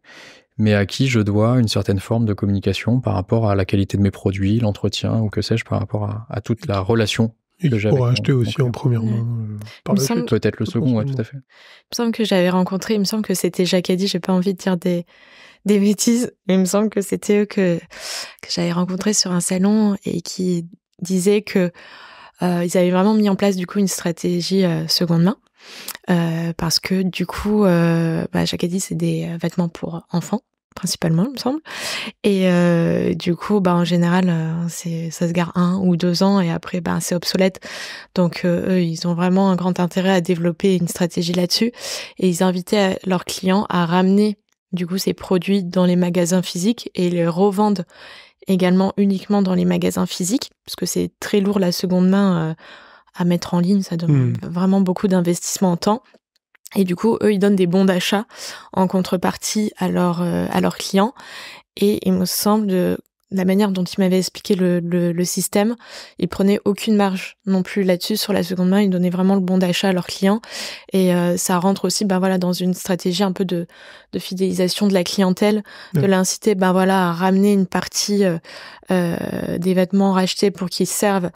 mais à qui je dois une certaine forme de communication par rapport à la qualité de mes produits, l'entretien ou que sais-je, par rapport à, toute la relation. que j'avais. pour acheter aussi en première main. Mmh. Euh, par Peut-être le second, oui, tout à fait. Il me semble que j'avais rencontré, il me semble que c'était Jacques dit, j'ai pas envie de dire des, des bêtises, mais il me semble que c'était eux que, que j'avais rencontré sur un salon et qui disaient que euh, ils avaient vraiment mis en place du coup une stratégie euh, seconde main. parce que du coup, euh, bah, c'est des vêtements pour enfants principalement, il me semble. Et euh, du coup, bah, en général, euh, c'est ça se garde un ou deux ans et après, bah, c'est obsolète. Donc, euh, eux, ils ont vraiment un grand intérêt à développer une stratégie là-dessus. Et ils invitaient leurs clients à ramener, du coup, ces produits dans les magasins physiques et les revendent également uniquement dans les magasins physiques, parce que c'est très lourd la seconde main à mettre en ligne. Ça mmh. demande vraiment beaucoup d'investissement en temps. Et du coup, eux, ils donnent des bons d'achat en contrepartie à, euh, à leurs clients. Et il me semble la manière dont il m'avait expliqué le, le, le, système, il prenaient aucune marge non plus là-dessus sur la seconde main. Il donnait vraiment le bon d'achat à leurs clients et euh, ça rentre aussi, ben voilà, dans une stratégie un peu de, fidélisation de la clientèle, de l'inciter, ben voilà, à ramener une partie euh, euh, des vêtements rachetés pour qu'ils servent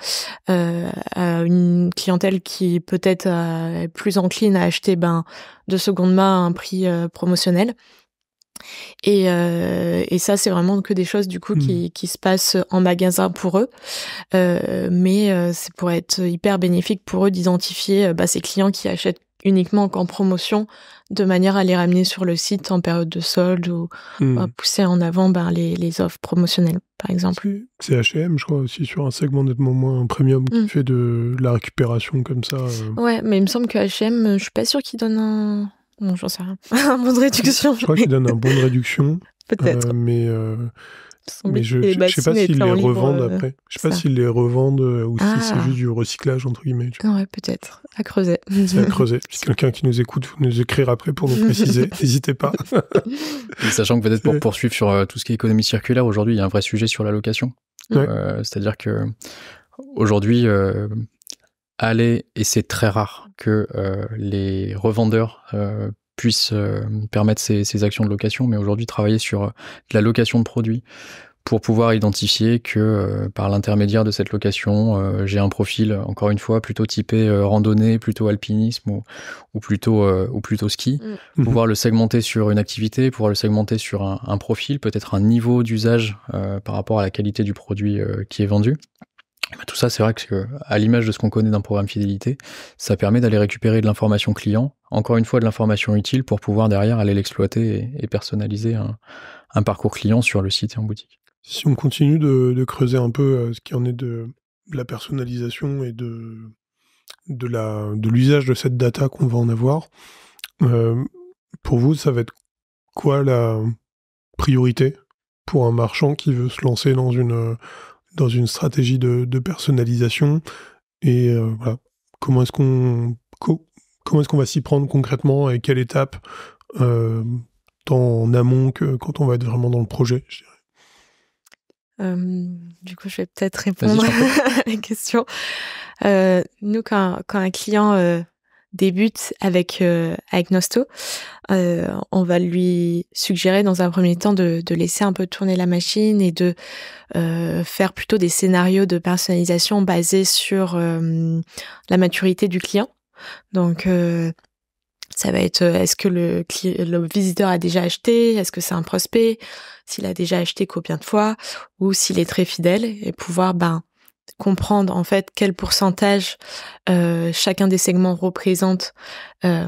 à une clientèle qui peut-être est plus encline à acheter ben de seconde main à un prix promotionnel. Euh, et, ça, c'est vraiment que des choses du coup qui, hmm. se passent en magasin pour eux. Euh, mais euh, c'est pour être hyper bénéfique pour eux d'identifier bah, ces clients qui achètent uniquement qu'en promotion, de manière à les ramener sur le site en période de solde ou hmm. à pousser en avant ben, les, offres promotionnelles, par exemple. C'est H&M, je crois, aussi sur un segment nettement moins premium qui hmm. fait de la récupération comme ça. Ouais, mais il me semble que H&M, je suis pas sûre qu'ils donne un... Bon, j'en sais rien. un bon de réduction. Je crois qu'ils donnent un bon de réduction. Peut-être. Euh, mais, euh, mais je ne sais pas euh, s'ils les revendent après. Je ne sais pas s'ils les revendent ou s'il si c'est ah. juste du recyclage, entre guillemets. Ouais, peut-être. À creuser. C'est à creuser. Si quelqu'un qui nous écoute nous écrire après pour nous préciser, n'hésitez pas. sachant que peut-être pour poursuivre sur tout ce qui est économie circulaire, aujourd'hui, il y a un vrai sujet sur la location. C'est-à-dire que aujourd'hui, aller, et c'est très rare que euh, les revendeurs euh, puissent euh, permettre ces, actions de location, mais aujourd'hui travailler sur de la location de produits pour pouvoir identifier que par l'intermédiaire de cette location, j'ai un profil, encore une fois, plutôt typé randonnée, plutôt alpinisme ou, plutôt, ou plutôt ski, mm. mhm. pouvoir le segmenter sur une activité, pouvoir le segmenter sur un profil, peut-être un niveau d'usage par rapport à la qualité du produit qui est vendu tout ça, c'est vrai que, euh, à l'image de ce qu'on connaît d'un programme fidélité, ça permet d'aller récupérer de l'information client, encore une fois de l'information utile pour pouvoir derrière aller l'exploiter et, personnaliser un, parcours client sur le site et en boutique. Si on continue de, creuser un peu euh, ce qui en est de, la personnalisation et de, l'usage de cette data qu'on va en avoir, euh, pour vous, ça va être quoi la priorité pour un marchand qui veut se lancer dans une, dans une stratégie de, personnalisation. Et euh, voilà, comment est-ce qu'on comment est-ce qu'on va s'y prendre concrètement et quelle étape, euh, tant en amont que quand on va être vraiment dans le projet, euh, du coup, je vais peut-être répondre à la question. nous, quand, quand un client débute avec, euh, agnosto Nosto, euh, on va lui suggérer dans un premier temps de, laisser un peu tourner la machine et de euh, faire plutôt des scénarios de personnalisation basés sur la maturité du client. Donc ça va être est-ce que le, le visiteur a déjà acheté, est-ce que c'est un prospect, s'il a déjà acheté combien de fois, ou s'il est très fidèle, et pouvoir ben comprendre en fait quel pourcentage euh, chacun des segments représente euh,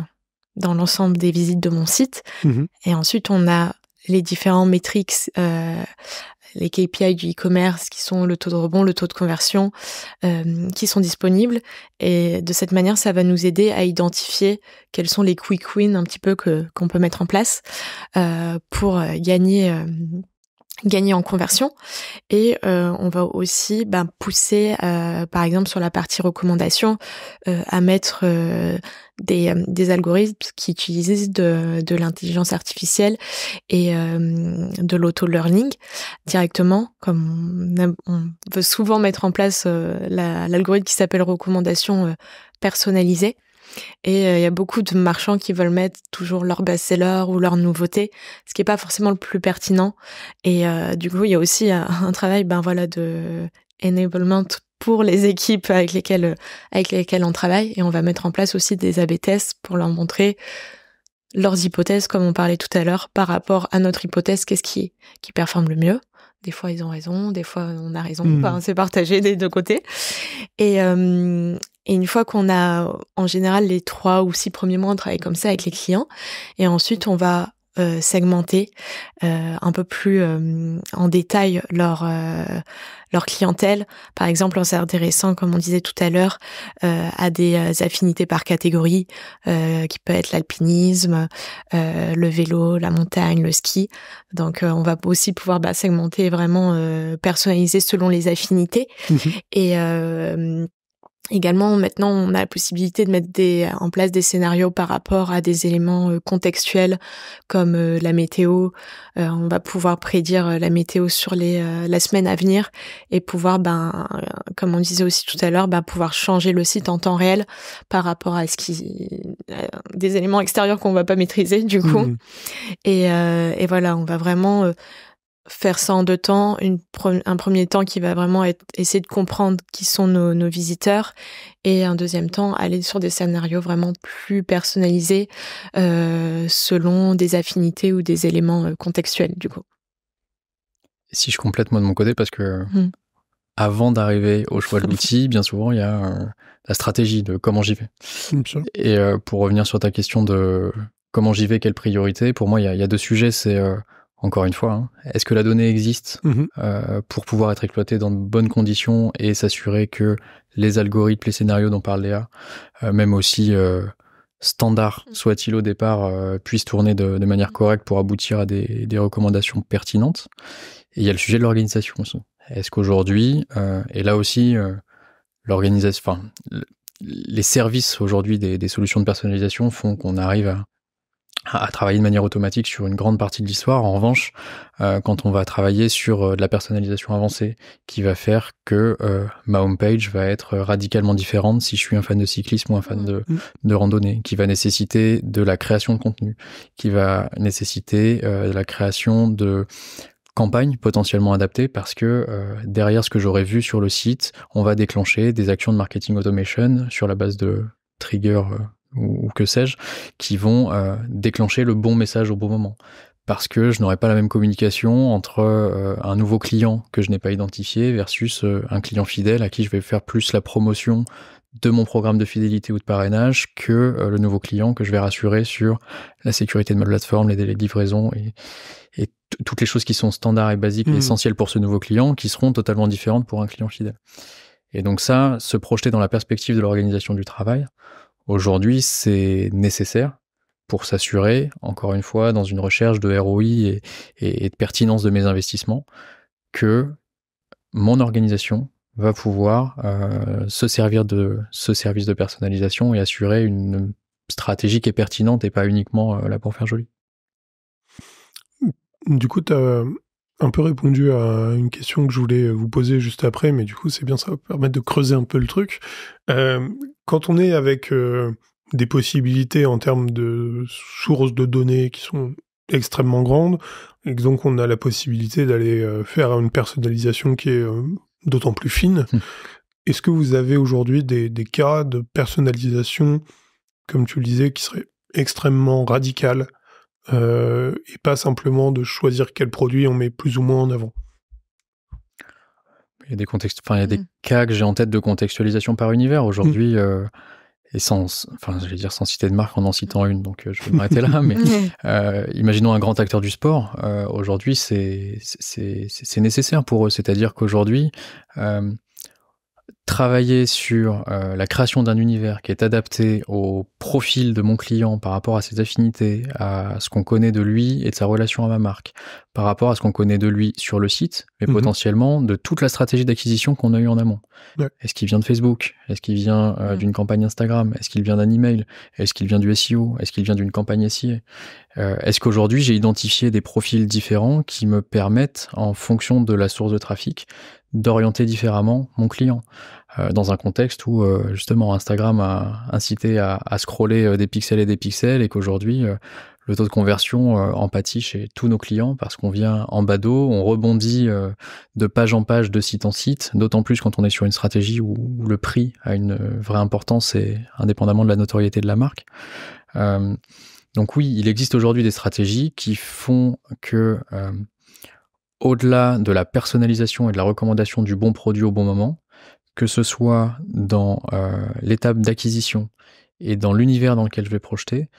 dans l'ensemble des visites de mon site. Mmh Et ensuite, on a les différents métriques, euh, les KPI du e-commerce qui sont le taux de rebond, le taux de conversion, qui sont disponibles. Et de cette manière, ça va nous aider à identifier quels sont les quick wins un petit peu qu'on peut mettre en place pour gagner gagner en conversion et euh, on va aussi ben, pousser euh, par exemple sur la partie recommandation euh, à mettre des, algorithmes qui utilisent de, l'intelligence artificielle et de l'auto-learning directement comme on, veut souvent mettre en place l'algorithme qui s'appelle recommandation personnalisée et euh, il y a beaucoup de marchands qui veulent mettre toujours leur best-seller ou leur nouveauté, ce qui n'est pas forcément le plus pertinent. Et euh, du coup, il y a aussi un, travail, ben voilà, de enablement pour les équipes avec lesquelles, avec lesquelles on travaille. Et on va mettre en place aussi des ABTS pour leur montrer leurs hypothèses, comme on parlait tout à l'heure, par rapport à notre hypothèse, qu'est-ce qui, qui performe le mieux. Des fois, ils ont raison, des fois, on a raison. Mmh. c'est partagé des deux côtés. Et, euh, et une fois qu'on a, en général, les trois ou six premiers mois, on travaille comme ça avec les clients. Et ensuite, on va euh, segmenter euh, un peu plus euh, en détail leur leur clientèle. Par exemple, en s'intéressant, comme on disait tout à l'heure, à des affinités par catégorie, qui peut être l'alpinisme, le vélo, la montagne, le ski. Donc, on va aussi pouvoir bah, segmenter vraiment personnaliser selon les affinités. Mhm. Et Également, maintenant, on a la possibilité de mettre des, en place des scénarios par rapport à des éléments euh, contextuels comme euh, la météo. Euh, on va pouvoir prédire la météo sur les, la semaine à venir et pouvoir, ben, comme on disait aussi tout à l'heure, ben, pouvoir changer le site en temps réel par rapport à ce qui, des éléments extérieurs qu'on va pas maîtriser du coup. Mmh et, et, voilà, on va vraiment faire ça en deux temps, une, un premier temps qui va vraiment être, essayer de comprendre qui sont nos, visiteurs et un deuxième temps aller sur des scénarios vraiment plus personnalisés euh, selon des affinités ou des éléments euh, contextuels du coup. Si je complète moi de mon côté parce que hum. avant d'arriver au choix de l'outil, bien souvent il y a euh, la stratégie de comment j'y vais. Hum, et pour revenir sur ta question de comment j'y vais, quelle priorité, pour moi il y, y a, deux sujets, c'est encore une fois, hein. est-ce que la donnée existe mhm. euh, pour pouvoir être exploitée dans de bonnes conditions et s'assurer que les algorithmes, les scénarios dont parle Léa, euh, même aussi euh, standard mhm. soit-il au départ, euh, puissent tourner de, manière mhm. correcte pour aboutir à des, recommandations pertinentes Et il y a le sujet de l'organisation aussi. Est-ce qu'aujourd'hui, et là aussi, l'organisation, enfin, les services aujourd'hui des, des, solutions de personnalisation font qu'on arrive à à travailler de manière automatique sur une grande partie de l'histoire. En revanche, euh, quand on va travailler sur euh, de la personnalisation avancée, qui va faire que euh, ma ma page va être radicalement différente si je suis un fan de cyclisme ou un fan mm. de, randonnée, qui va nécessiter de la création de contenu, qui va nécessiter de la création de campagnes potentiellement adaptées, parce que derrière ce que j'aurais vu sur le site, on va déclencher des actions de marketing automation sur la base de triggers ou, que sais-je, qui vont euh, déclencher le bon message au bon moment. Parce que je n'aurai pas la même communication entre euh, un nouveau client que je n'ai pas identifié versus euh, un client fidèle à qui je vais faire plus la promotion de mon programme de fidélité ou de parrainage que le nouveau client que je vais rassurer sur la sécurité de ma plateforme, les délais de livraison et, toutes les choses qui sont standards et basiques et mmh. essentielles pour ce nouveau client qui seront totalement différentes pour un client fidèle. Et donc ça, se projeter dans la perspective de l'organisation du travail, Aujourd'hui, c'est nécessaire pour s'assurer, encore une fois, dans une recherche de ROI et, de pertinence de mes investissements, que mon organisation va pouvoir euh, se servir de ce service de personnalisation et assurer une stratégie qui est pertinente et pas uniquement euh, là pour faire joli. Du coup, tu as un peu répondu à une question que je voulais vous poser juste après, mais du coup, c'est bien, ça va permettre de creuser un peu le truc. Euh, quand on est avec euh, des possibilités en termes de sources de données qui sont extrêmement grandes, et donc on a la possibilité d'aller euh, faire une personnalisation qui est euh, d'autant plus fine, hum. est-ce que vous avez aujourd'hui des, des, cas de personnalisation, comme tu le disais, qui serait extrêmement radicale et pas simplement de choisir quel produit on met plus ou moins en avant il y a des, des mmh. cas que j'ai en tête de contextualisation par univers. Aujourd'hui, mmh. euh, et sans, dire sans citer de marque en en citant une, donc euh, je vais m'arrêter là. Mais euh, imaginons un grand acteur du sport. aujourd'hui, c'est nécessaire pour eux. C'est-à-dire qu'aujourd'hui, travailler sur euh, la création d'un univers qui est adapté au profil de mon client par rapport à ses affinités, à ce qu'on connaît de lui et de sa relation à ma marque, par rapport à ce qu'on connaît de lui sur le site, mais mhm. potentiellement de toute la stratégie d'acquisition qu'on a eue en amont. Est-ce qu'il vient de Facebook Est-ce qu'il vient euh, d'une campagne Instagram Est-ce qu'il vient d'un email Est-ce qu'il vient du SEO Est-ce qu'il vient d'une campagne SIA euh, Est-ce qu'aujourd'hui j'ai identifié des profils différents qui me permettent, en fonction de la source de trafic, d'orienter différemment mon client euh, dans un contexte où euh, justement Instagram a incité à, scroller euh, des pixels et des pixels et qu'aujourd'hui le taux de conversion en chez tous nos clients parce qu'on vient en badaud, on rebondit de page en page, de site en site, d'autant plus quand on est sur une stratégie où, où, le prix a une vraie importance et indépendamment de la notoriété de la marque. donc oui, il existe aujourd'hui des stratégies qui font que au-delà de la personnalisation et de la recommandation du bon produit au bon moment, que ce soit dans euh, l'étape d'acquisition et dans l'univers dans lequel je vais projeter,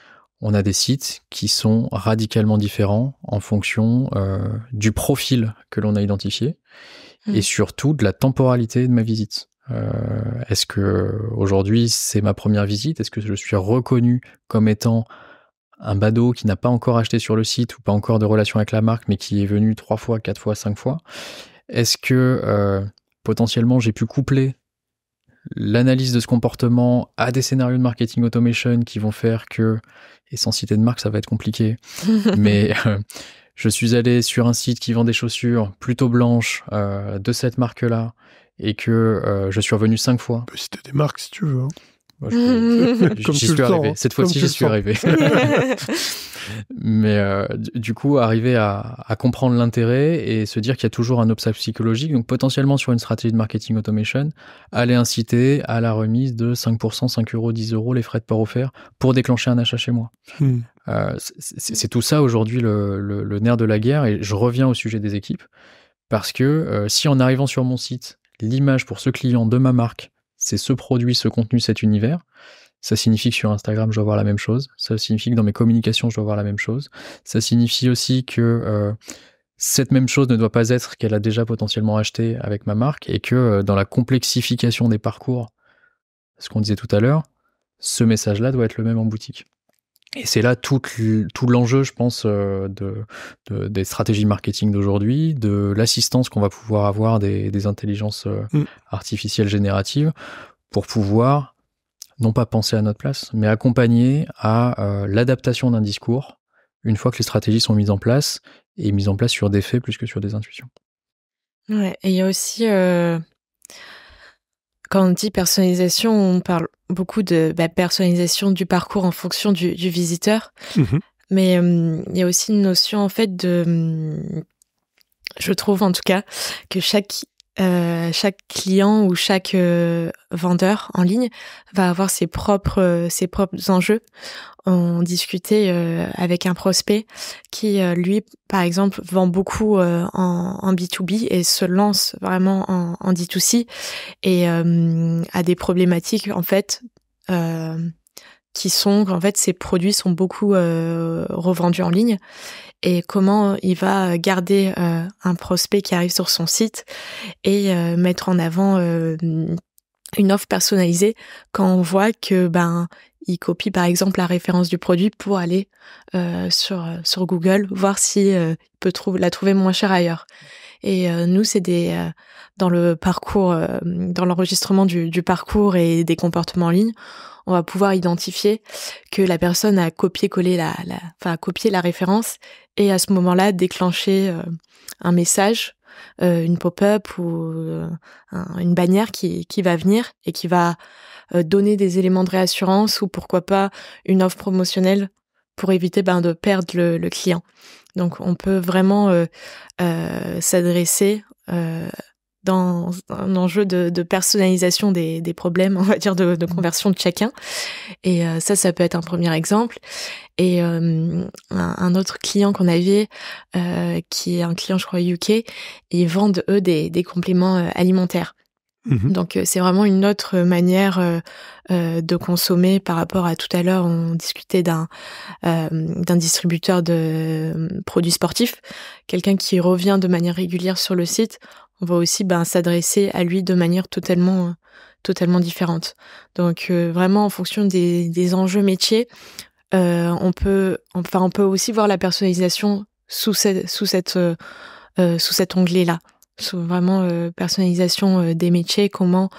on a des sites qui sont radicalement différents en fonction euh, du profil que l'on a identifié mmh. et surtout de la temporalité de ma visite. Euh, est-ce que aujourd'hui c'est ma première visite Est-ce que je suis reconnu comme étant un badaud qui n'a pas encore acheté sur le site ou pas encore de relation avec la marque, mais qui est venu trois fois, quatre fois, cinq fois, est-ce que euh, potentiellement j'ai pu coupler l'analyse de ce comportement à des scénarios de marketing automation qui vont faire que, et sans citer de marque, ça va être compliqué, mais euh, je suis allé sur un site qui vend des chaussures plutôt blanches euh, de cette marque-là et que je suis revenu cinq fois. Bah, citer des marques si tu veux. Hein. Cette fois-ci, j'y suis arrivé. Mais euh, du coup, arriver à, comprendre l'intérêt et se dire qu'il y a toujours un obstacle psychologique, donc potentiellement sur une stratégie de marketing automation, aller inciter à la remise de 5%, 5 euros, 10 euros, les frais de port offerts pour déclencher un achat chez moi. Hmm. Euh, c'est tout ça aujourd'hui le, nerf de la guerre et je reviens au sujet des équipes parce que euh, si en arrivant sur mon site, l'image pour ce client de ma marque, c'est ce produit, ce contenu, cet univers. Ça signifie que sur Instagram, je dois voir la même chose. Ça signifie que dans mes communications, je dois voir la même chose. Ça signifie aussi que euh, cette même chose ne doit pas être qu'elle a déjà potentiellement acheté avec ma marque et que euh, dans la complexification des parcours, ce qu'on disait tout à l'heure, ce message-là doit être le même en boutique. Et c'est là tout, l'enjeu, je pense, euh, des stratégies marketing d'aujourd'hui, de l'assistance qu'on va pouvoir avoir des, intelligences euh, mm. artificielles génératives pour pouvoir non pas penser à notre place, mais accompagner à euh, l'adaptation d'un discours une fois que les stratégies sont mises en place et mises en place sur des faits plus que sur des intuitions. Ouais, et il y a aussi quand on dit personnalisation, on parle beaucoup de bah, personnalisation du parcours en fonction du, visiteur. Mhm. Mais euh, il y a aussi une notion, en fait, de. Je trouve, en tout cas, que chaque euh, chaque client ou chaque euh, vendeur en ligne va avoir ses propres euh, ses propres enjeux. On discutait avec un prospect qui lui par exemple vend beaucoup en, en, B2B et se lance vraiment en, en D2C et a des problématiques en fait qui sont en fait ces produits sont beaucoup euh, revendus en ligne et comment il va garder euh, un prospect qui arrive sur son site et euh, mettre en avant une offre personnalisée quand on voit que ben il copie par exemple la référence du produit pour aller sur sur Google voir si il peut trouver la trouver moins cher ailleurs. Et euh, nous, c'est des euh, dans le parcours, euh, dans l'enregistrement du, du, parcours et des comportements en ligne, on va pouvoir identifier que la personne a copié-collé la, enfin, copié la référence et à ce moment-là déclencher un message, une pop-up ou une bannière qui, qui va venir et qui va donner des éléments de réassurance ou pourquoi pas une offre promotionnelle pour éviter ben, de perdre le client. Donc on peut vraiment euh, euh, s'adresser euh, dans un enjeu de, personnalisation des, problèmes, on va dire, de, mmh. conversion de chacun. Et ça, ça peut être un premier exemple. Et un, autre client qu'on avait, qui est un client, je crois, UK, ils vendent, eux, des compléments alimentaires. Mhm. Donc euh, c'est vraiment une autre manière euh, euh, de consommer par rapport à tout à l'heure on discutait d'un distributeur de produits sportifs, quelqu'un qui revient de manière régulière sur le site, on va aussi ben, s'adresser à lui de manière totalement totalement différente. Donc vraiment en fonction des, enjeux métiers, on peut on peut aussi voir la personnalisation sous sous cette sous cet onglet là vraiment euh, personnalisation euh, des métiers, comment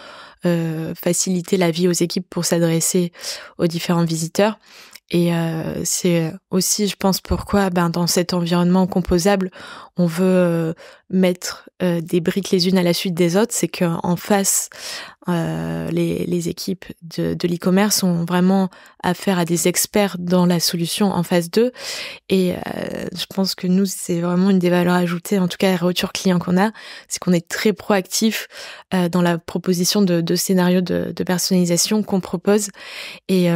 euh, faciliter la vie aux équipes pour s'adresser aux différents visiteurs. Et euh, c'est aussi, je pense, pourquoi ben, dans cet environnement composable, on veut euh, mettre euh, des briques les unes à la suite des autres. C'est qu'en face, euh, les, les, équipes de, de l'e-commerce ont vraiment affaire à des experts dans la solution en phase d'eux. Et je pense que nous, c'est vraiment une des valeurs ajoutées, en tout cas, la retour client qu'on a, c'est qu'on est très proactif dans la proposition de, de scénarios de, de personnalisation qu'on propose. Et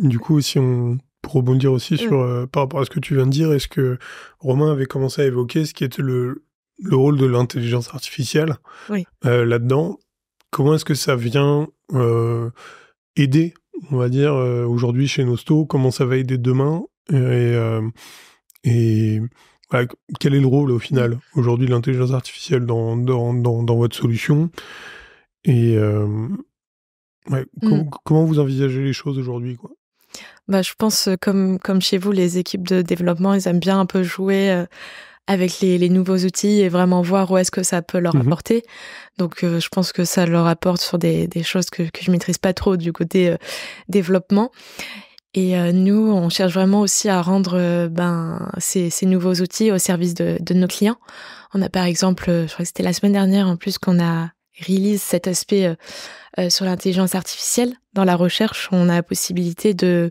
du coup, si on pour rebondir aussi mm. sur euh, par rapport à ce que tu viens de dire, est-ce que Romain avait commencé à évoquer ce qui était le, le rôle de l'intelligence artificielle euh, là-dedans Comment est-ce que ça vient euh, aider, on va dire, aujourd'hui chez Nosto Comment ça va aider demain Et, et quel est le rôle au final aujourd'hui de l'intelligence artificielle dans, dans, dans, votre solution Et mm. comment vous envisagez les choses aujourd'hui quoi bah, je pense euh, comme comme chez vous, les équipes de développement, ils aiment bien un peu jouer euh, avec les, nouveaux outils et vraiment voir où est-ce que ça peut leur mhm. apporter. Donc, euh, je pense que ça leur apporte sur des, choses que, que je maîtrise pas trop du côté développement. Et nous, on cherche vraiment aussi à rendre ben, ces, ces, nouveaux outils au service de, de, nos clients. On a par exemple, je crois que c'était la semaine dernière en plus qu'on a release cet aspect euh, sur l'intelligence artificielle. Dans la recherche, on a la possibilité de,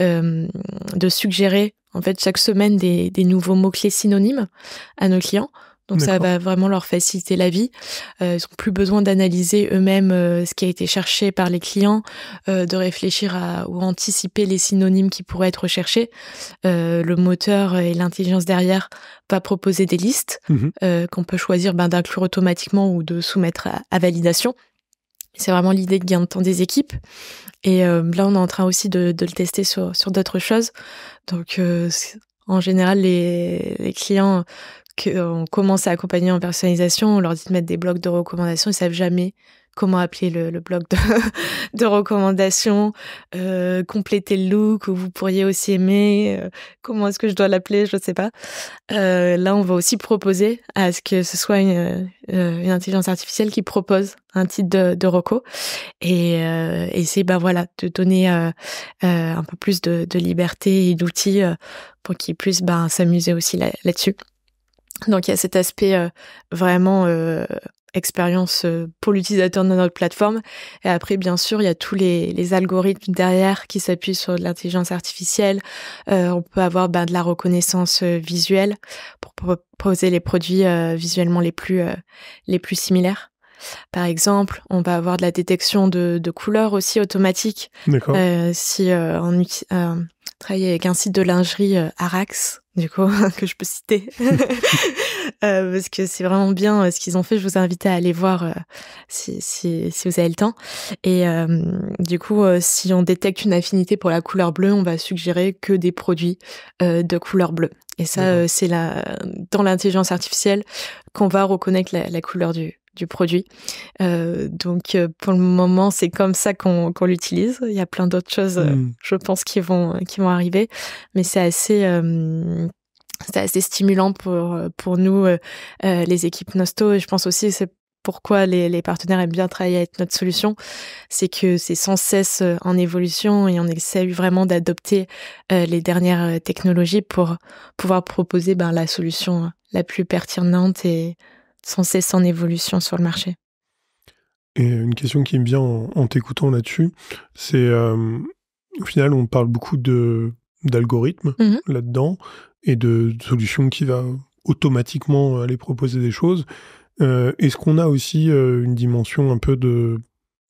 euh, de suggérer en fait chaque semaine des, nouveaux mots-clés synonymes à nos clients. Donc ça va vraiment leur faciliter la vie. Euh, ils n'ont plus besoin d'analyser eux-mêmes ce qui a été cherché par les clients, de réfléchir à, ou anticiper les synonymes qui pourraient être recherchés. le moteur et l'intelligence derrière va proposer des listes mmh qu'on peut choisir ben, d'inclure automatiquement ou de soumettre à validation. C'est vraiment l'idée de gain de temps des équipes. Et euh, là, on est en train aussi de, le tester sur, sur d'autres choses. Donc, euh, en général, les, clients qu'on euh, commence à accompagner en personnalisation, on leur dit de mettre des blocs de recommandations, ils savent jamais comment appeler le, le blog de, de recommandations, euh, compléter le look, ou vous pourriez aussi aimer, euh, comment est-ce que je dois l'appeler, je ne sais pas. Euh, là, on va aussi proposer à ce que ce soit une, intelligence artificielle qui propose un titre de, de reco et essayer bah, voilà, de donner un peu plus de, liberté et d'outils pour qu'ils puissent bah, s'amuser aussi là-dessus. donc il y a cet aspect vraiment expérience euh, pour l'utilisateur de notre plateforme. Et après, bien sûr, il y a tous les, les algorithmes derrière qui s'appuient sur de l'intelligence artificielle. Euh, on peut avoir ben, de la reconnaissance euh, visuelle pour proposer les produits visuellement les plus, les plus similaires. Par exemple, on va avoir de la détection de, de couleurs aussi automatique. si on travaille avec un site de lingerie Arax, du coup, que je peux citer, euh, parce que c'est vraiment bien euh, ce qu'ils ont fait. Je vous invite à aller voir euh, si, si, si, vous avez le temps. Et du coup, si on détecte une affinité pour la couleur bleue, on va suggérer que des produits de couleur bleue. Et ça, c'est c'est dans l'intelligence artificielle qu'on va reconnaître la couleur du, du produit. Euh, donc euh, pour le moment, c'est comme ça qu'on l'utilise. Il y a plein d'autres choses, euh, hmm. je pense, qui vont qui vont arriver, mais c'est assez c'est assez stimulant pour pour nous les équipes Nosto. Et je pense aussi c'est pourquoi les, les, partenaires aiment bien travailler avec notre solution, c'est que c'est sans cesse en évolution et on essaie vraiment d'adopter les dernières technologies pour pouvoir proposer ben, la solution la plus pertinente et sans cesse en évolution sur le marché. Et une question qui me vient en, t'écoutant là-dessus, c'est euh, au final, on parle beaucoup de d'algorithmes mhm. là-dedans et de, solutions qui va automatiquement euh, aller proposer des choses. Euh, est-ce qu'on a aussi une dimension un peu de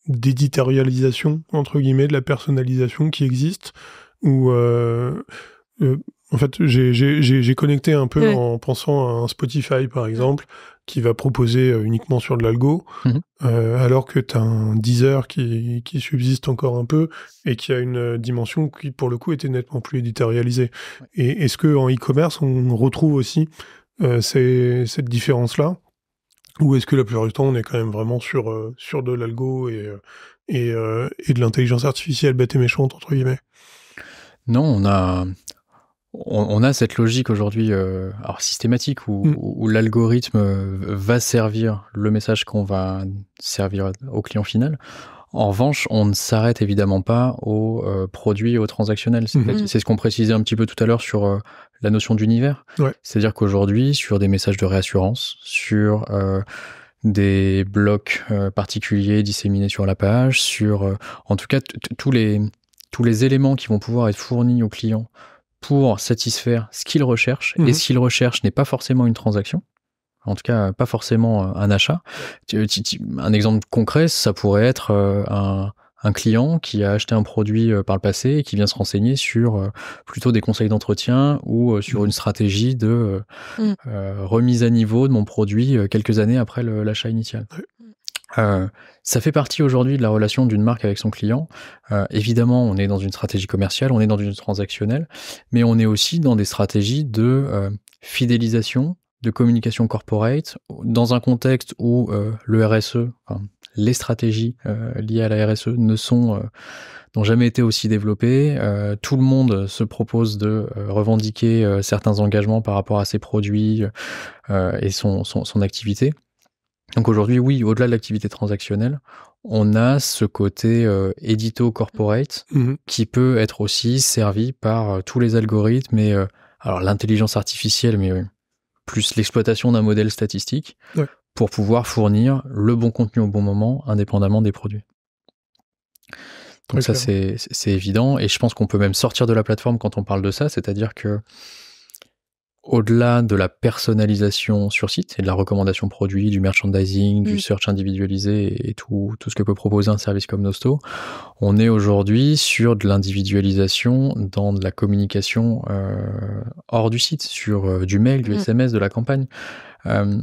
d'éditorialisation entre guillemets de la personnalisation qui existe ou en fait j'ai connecté un peu en pensant à un Spotify par exemple qui va proposer euh, uniquement sur de l'algo, mhm. euh, alors que tu as un Deezer qui, qui, subsiste encore un peu et qui a une euh, dimension qui, pour le coup, était nettement plus éditorialisée. Et est-ce qu'en e-commerce, on retrouve aussi cette différence-là Ou est-ce que la plupart du temps, on est quand même vraiment sur, sur de l'algo et, et, et de l'intelligence artificielle bête et méchante, entre guillemets Non, on a on, a cette logique aujourd'hui euh, alors systématique où, mm. l'algorithme euh, va servir le message qu'on va servir au client final. En revanche, on ne s'arrête évidemment pas aux euh, produits et aux transactionnels. Mm-hmm. C'est ce qu'on précisait un petit peu tout à l'heure sur euh, la notion d'univers. C'est-à-dire qu'aujourd'hui, sur des messages de réassurance, sur des blocs particuliers disséminés sur la page, sur en tout cas tous les tous les éléments qui vont pouvoir être fournis au client pour satisfaire ce qu'il recherche. Et mhm. ce qu'il recherche n'est pas forcément une transaction. En tout cas, pas forcément euh, un achat. Un exemple concret, ça pourrait être euh, un, client qui a acheté un produit euh, par le passé et qui vient se renseigner sur plutôt des conseils d'entretien ou sur mhm. une stratégie de mhm. remise à niveau de mon produit quelques années après l'achat initial. Euh, ça fait partie aujourd'hui de la relation d'une marque avec son client. Euh, évidemment, on est dans une stratégie commerciale, on est dans une transactionnelle, mais on est aussi dans des stratégies de euh, fidélisation, de communication corporate, dans un contexte où le RSE, les stratégies liées à la RSE ne sont n'ont jamais été aussi développées. tout le monde se propose de revendiquer certains engagements par rapport à ses produits et son, son, activité. Donc aujourd'hui, oui, au-delà de l'activité transactionnelle, on a ce côté euh, édito corporate mm-hmm. qui peut être aussi servi par euh, tous les algorithmes et euh, alors l'intelligence artificielle, mais plus l'exploitation d'un modèle statistique pour pouvoir fournir le bon contenu au bon moment, indépendamment des produits. Donc ça, c'est évident. Et je pense qu'on peut même sortir de la plateforme quand on parle de ça, c'est-à-dire que au-delà de la personnalisation sur site et de la recommandation produit, du merchandising, du mm. search individualisé et tout, tout ce que peut proposer un service comme Nosto, on est aujourd'hui sur de l'individualisation dans de la communication euh, hors du site, sur euh, du mail, du SMS, mm. de la campagne. Euh,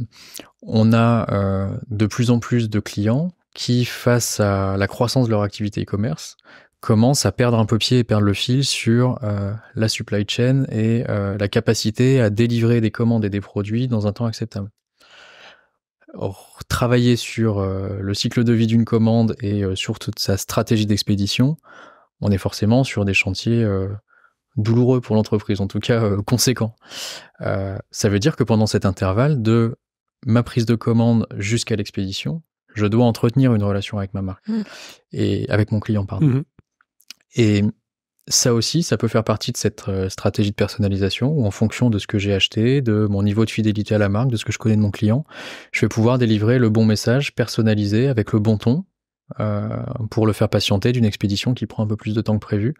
on a de plus en plus de clients qui, face à la croissance de leur activité e-commerce, commence à perdre un peu pied et perdre le fil sur euh, la supply chain et euh, la capacité à délivrer des commandes et des produits dans un temps acceptable. travailler sur euh, le cycle de vie d'une commande et sur toute sa stratégie d'expédition, on est forcément sur des chantiers douloureux pour l'entreprise, en tout cas conséquents. ça veut dire que pendant cet intervalle de ma prise de commande jusqu'à l'expédition, je dois entretenir une relation avec ma marque mmh. et avec mon client pardon. Mmh et ça aussi, ça peut faire partie de cette euh, stratégie de personnalisation où en fonction de ce que j'ai acheté, de mon niveau de fidélité à la marque, de ce que je connais de mon client, je vais pouvoir délivrer le bon message personnalisé avec le bon ton euh, pour le faire patienter d'une expédition qui prend un peu plus de temps que prévu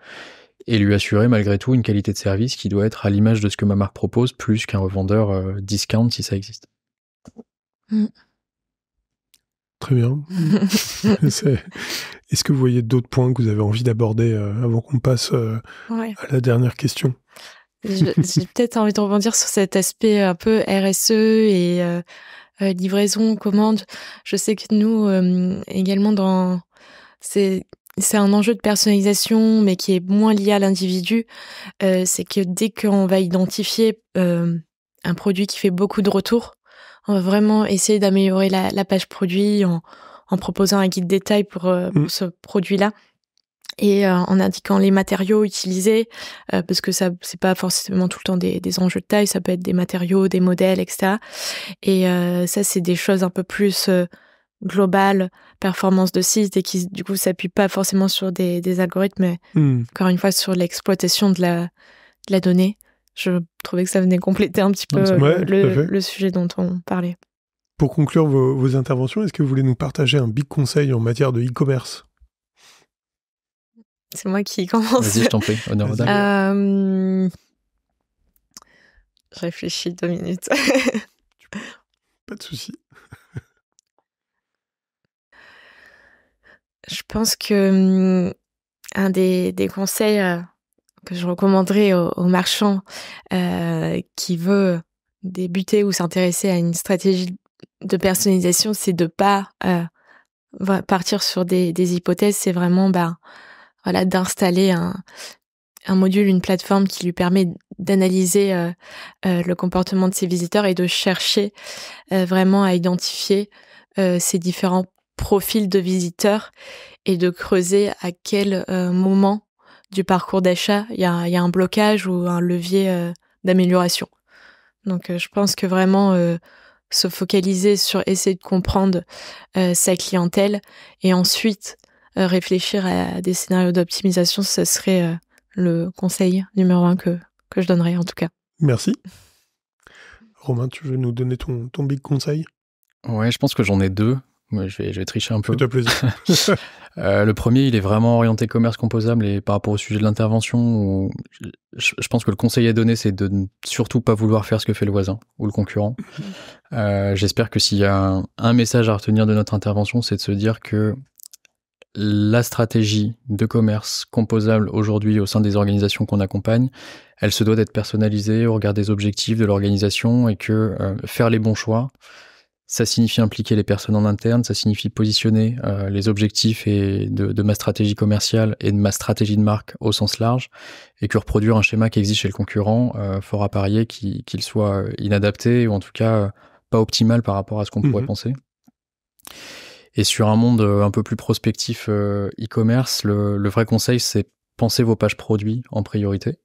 et lui assurer malgré tout une qualité de service qui doit être à l'image de ce que ma marque propose plus qu'un revendeur euh, discount si ça existe. Mm. Très bien. Est-ce que vous voyez d'autres points que vous avez envie d'aborder euh, avant qu'on passe euh, à la dernière question J'ai peut-être envie de rebondir sur cet aspect un peu RSE et euh, livraison, commande. Je sais que nous, également, dans c'est c'est un enjeu de personnalisation, mais qui est moins lié à l'individu. c'est que dès qu'on va identifier un produit qui fait beaucoup de retours, on va vraiment essayer d'améliorer la, la, page produit en, en proposant un guide détail pour, euh, mm. ce produit-là et euh, en indiquant les matériaux utilisés, euh, parce que ça c'est pas forcément tout le temps des, enjeux de taille, ça peut être des matériaux, des modèles, etc. Et ça c'est des choses un peu plus globales, performance de site et qui du coup s'appuient pas forcément sur des, algorithmes, mais mm. encore une fois sur l'exploitation de la, donnée. Je trouvais que ça venait compléter un petit peu le sujet dont on parlait. Pour conclure vos, interventions, est-ce que vous voulez nous partager un big conseil en matière de e-commerce C'est moi qui commence. Vas-y, je t'en prie. Euh, réfléchis deux minutes. Pas de souci. je pense que mm, un des, conseils euh, que je recommanderais aux, marchands euh, qui veut débuter ou s'intéresser à une stratégie de personnalisation, c'est de pas euh, partir sur des, hypothèses, c'est vraiment bah, voilà, d'installer un, module, une plateforme qui lui permet d'analyser euh, euh, le comportement de ses visiteurs et de chercher vraiment à identifier ses différents profils de visiteurs et de creuser à quel moment du parcours d'achat il y a, un blocage ou un levier d'amélioration. Donc je pense que vraiment se focaliser sur essayer de comprendre euh, sa clientèle et ensuite euh, réfléchir à des scénarios d'optimisation, ce serait euh, le conseil numéro un que, que je donnerais en tout cas. Merci. Romain, tu veux nous donner ton, ton big conseil Ouais, je pense que j'en ai deux je vais, tricher un peu. plaisir. Euh, le premier, il est vraiment orienté commerce composable et par rapport au sujet de l'intervention, je, pense que le conseil à donner, c'est de ne surtout pas vouloir faire ce que fait le voisin ou le concurrent. Mhm. Euh, j'espère que s'il y a un, message à retenir de notre intervention, c'est de se dire que la stratégie de commerce composable aujourd'hui au sein des organisations qu'on accompagne, elle se doit d'être personnalisée au regard des objectifs de l'organisation et que euh, faire les bons choix, ça signifie impliquer les personnes en interne, ça signifie positionner euh, les objectifs et de, ma stratégie commerciale et de ma stratégie de marque au sens large, et que reproduire un schéma qui existe chez le concurrent, euh, fort parier qu'il soit inadapté ou en tout cas euh, pas optimal par rapport à ce qu'on pourrait mhm. penser. Et sur un monde euh, un peu plus prospectif e-commerce, le, le vrai conseil, c'est penser vos pages produits en priorité.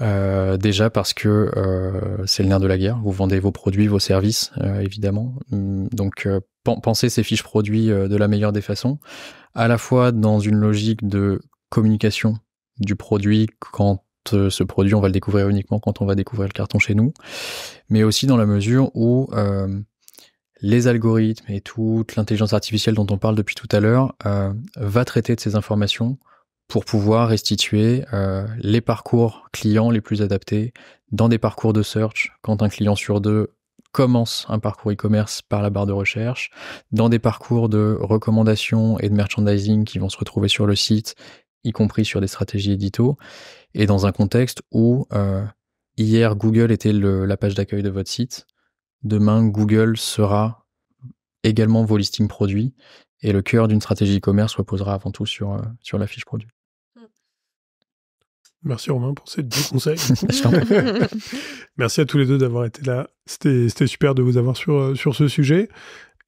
Euh, déjà parce que euh, c'est le nerf de la guerre. Vous vendez vos produits, vos services, euh, évidemment. Hum, donc, pensez ces fiches produits de la meilleure des façons, à la fois dans une logique de communication du produit quand ce produit, on va le découvrir uniquement quand on va découvrir le carton chez nous, mais aussi dans la mesure où les algorithmes et toute l'intelligence artificielle dont on parle depuis tout à l'heure va traiter de ces informations pour pouvoir restituer euh, les parcours clients les plus adaptés dans des parcours de search quand un client sur deux commence un parcours e-commerce par la barre de recherche, dans des parcours de recommandations et de merchandising qui vont se retrouver sur le site, y compris sur des stratégies édito, et dans un contexte où euh, hier Google était la page d'accueil de votre site, demain Google sera également vos listings produits et le cœur d'une stratégie e-commerce reposera avant tout sur, euh, sur la fiche produit. Merci Romain pour ces deux conseils. Merci à tous les deux d'avoir été là. C'était super de vous avoir sur, euh, sur ce sujet.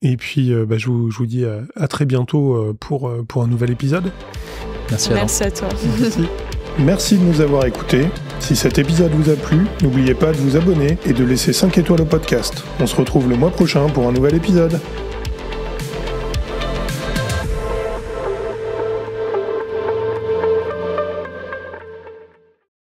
Et puis, euh, bah, je, vous, dis euh, à, très bientôt pour, pour, un nouvel épisode. Merci à, toi. Merci. Merci de nous avoir écoutés. Si cet épisode vous a plu, n'oubliez pas de vous abonner et de laisser 5 étoiles au podcast. On se retrouve le mois prochain pour un nouvel épisode.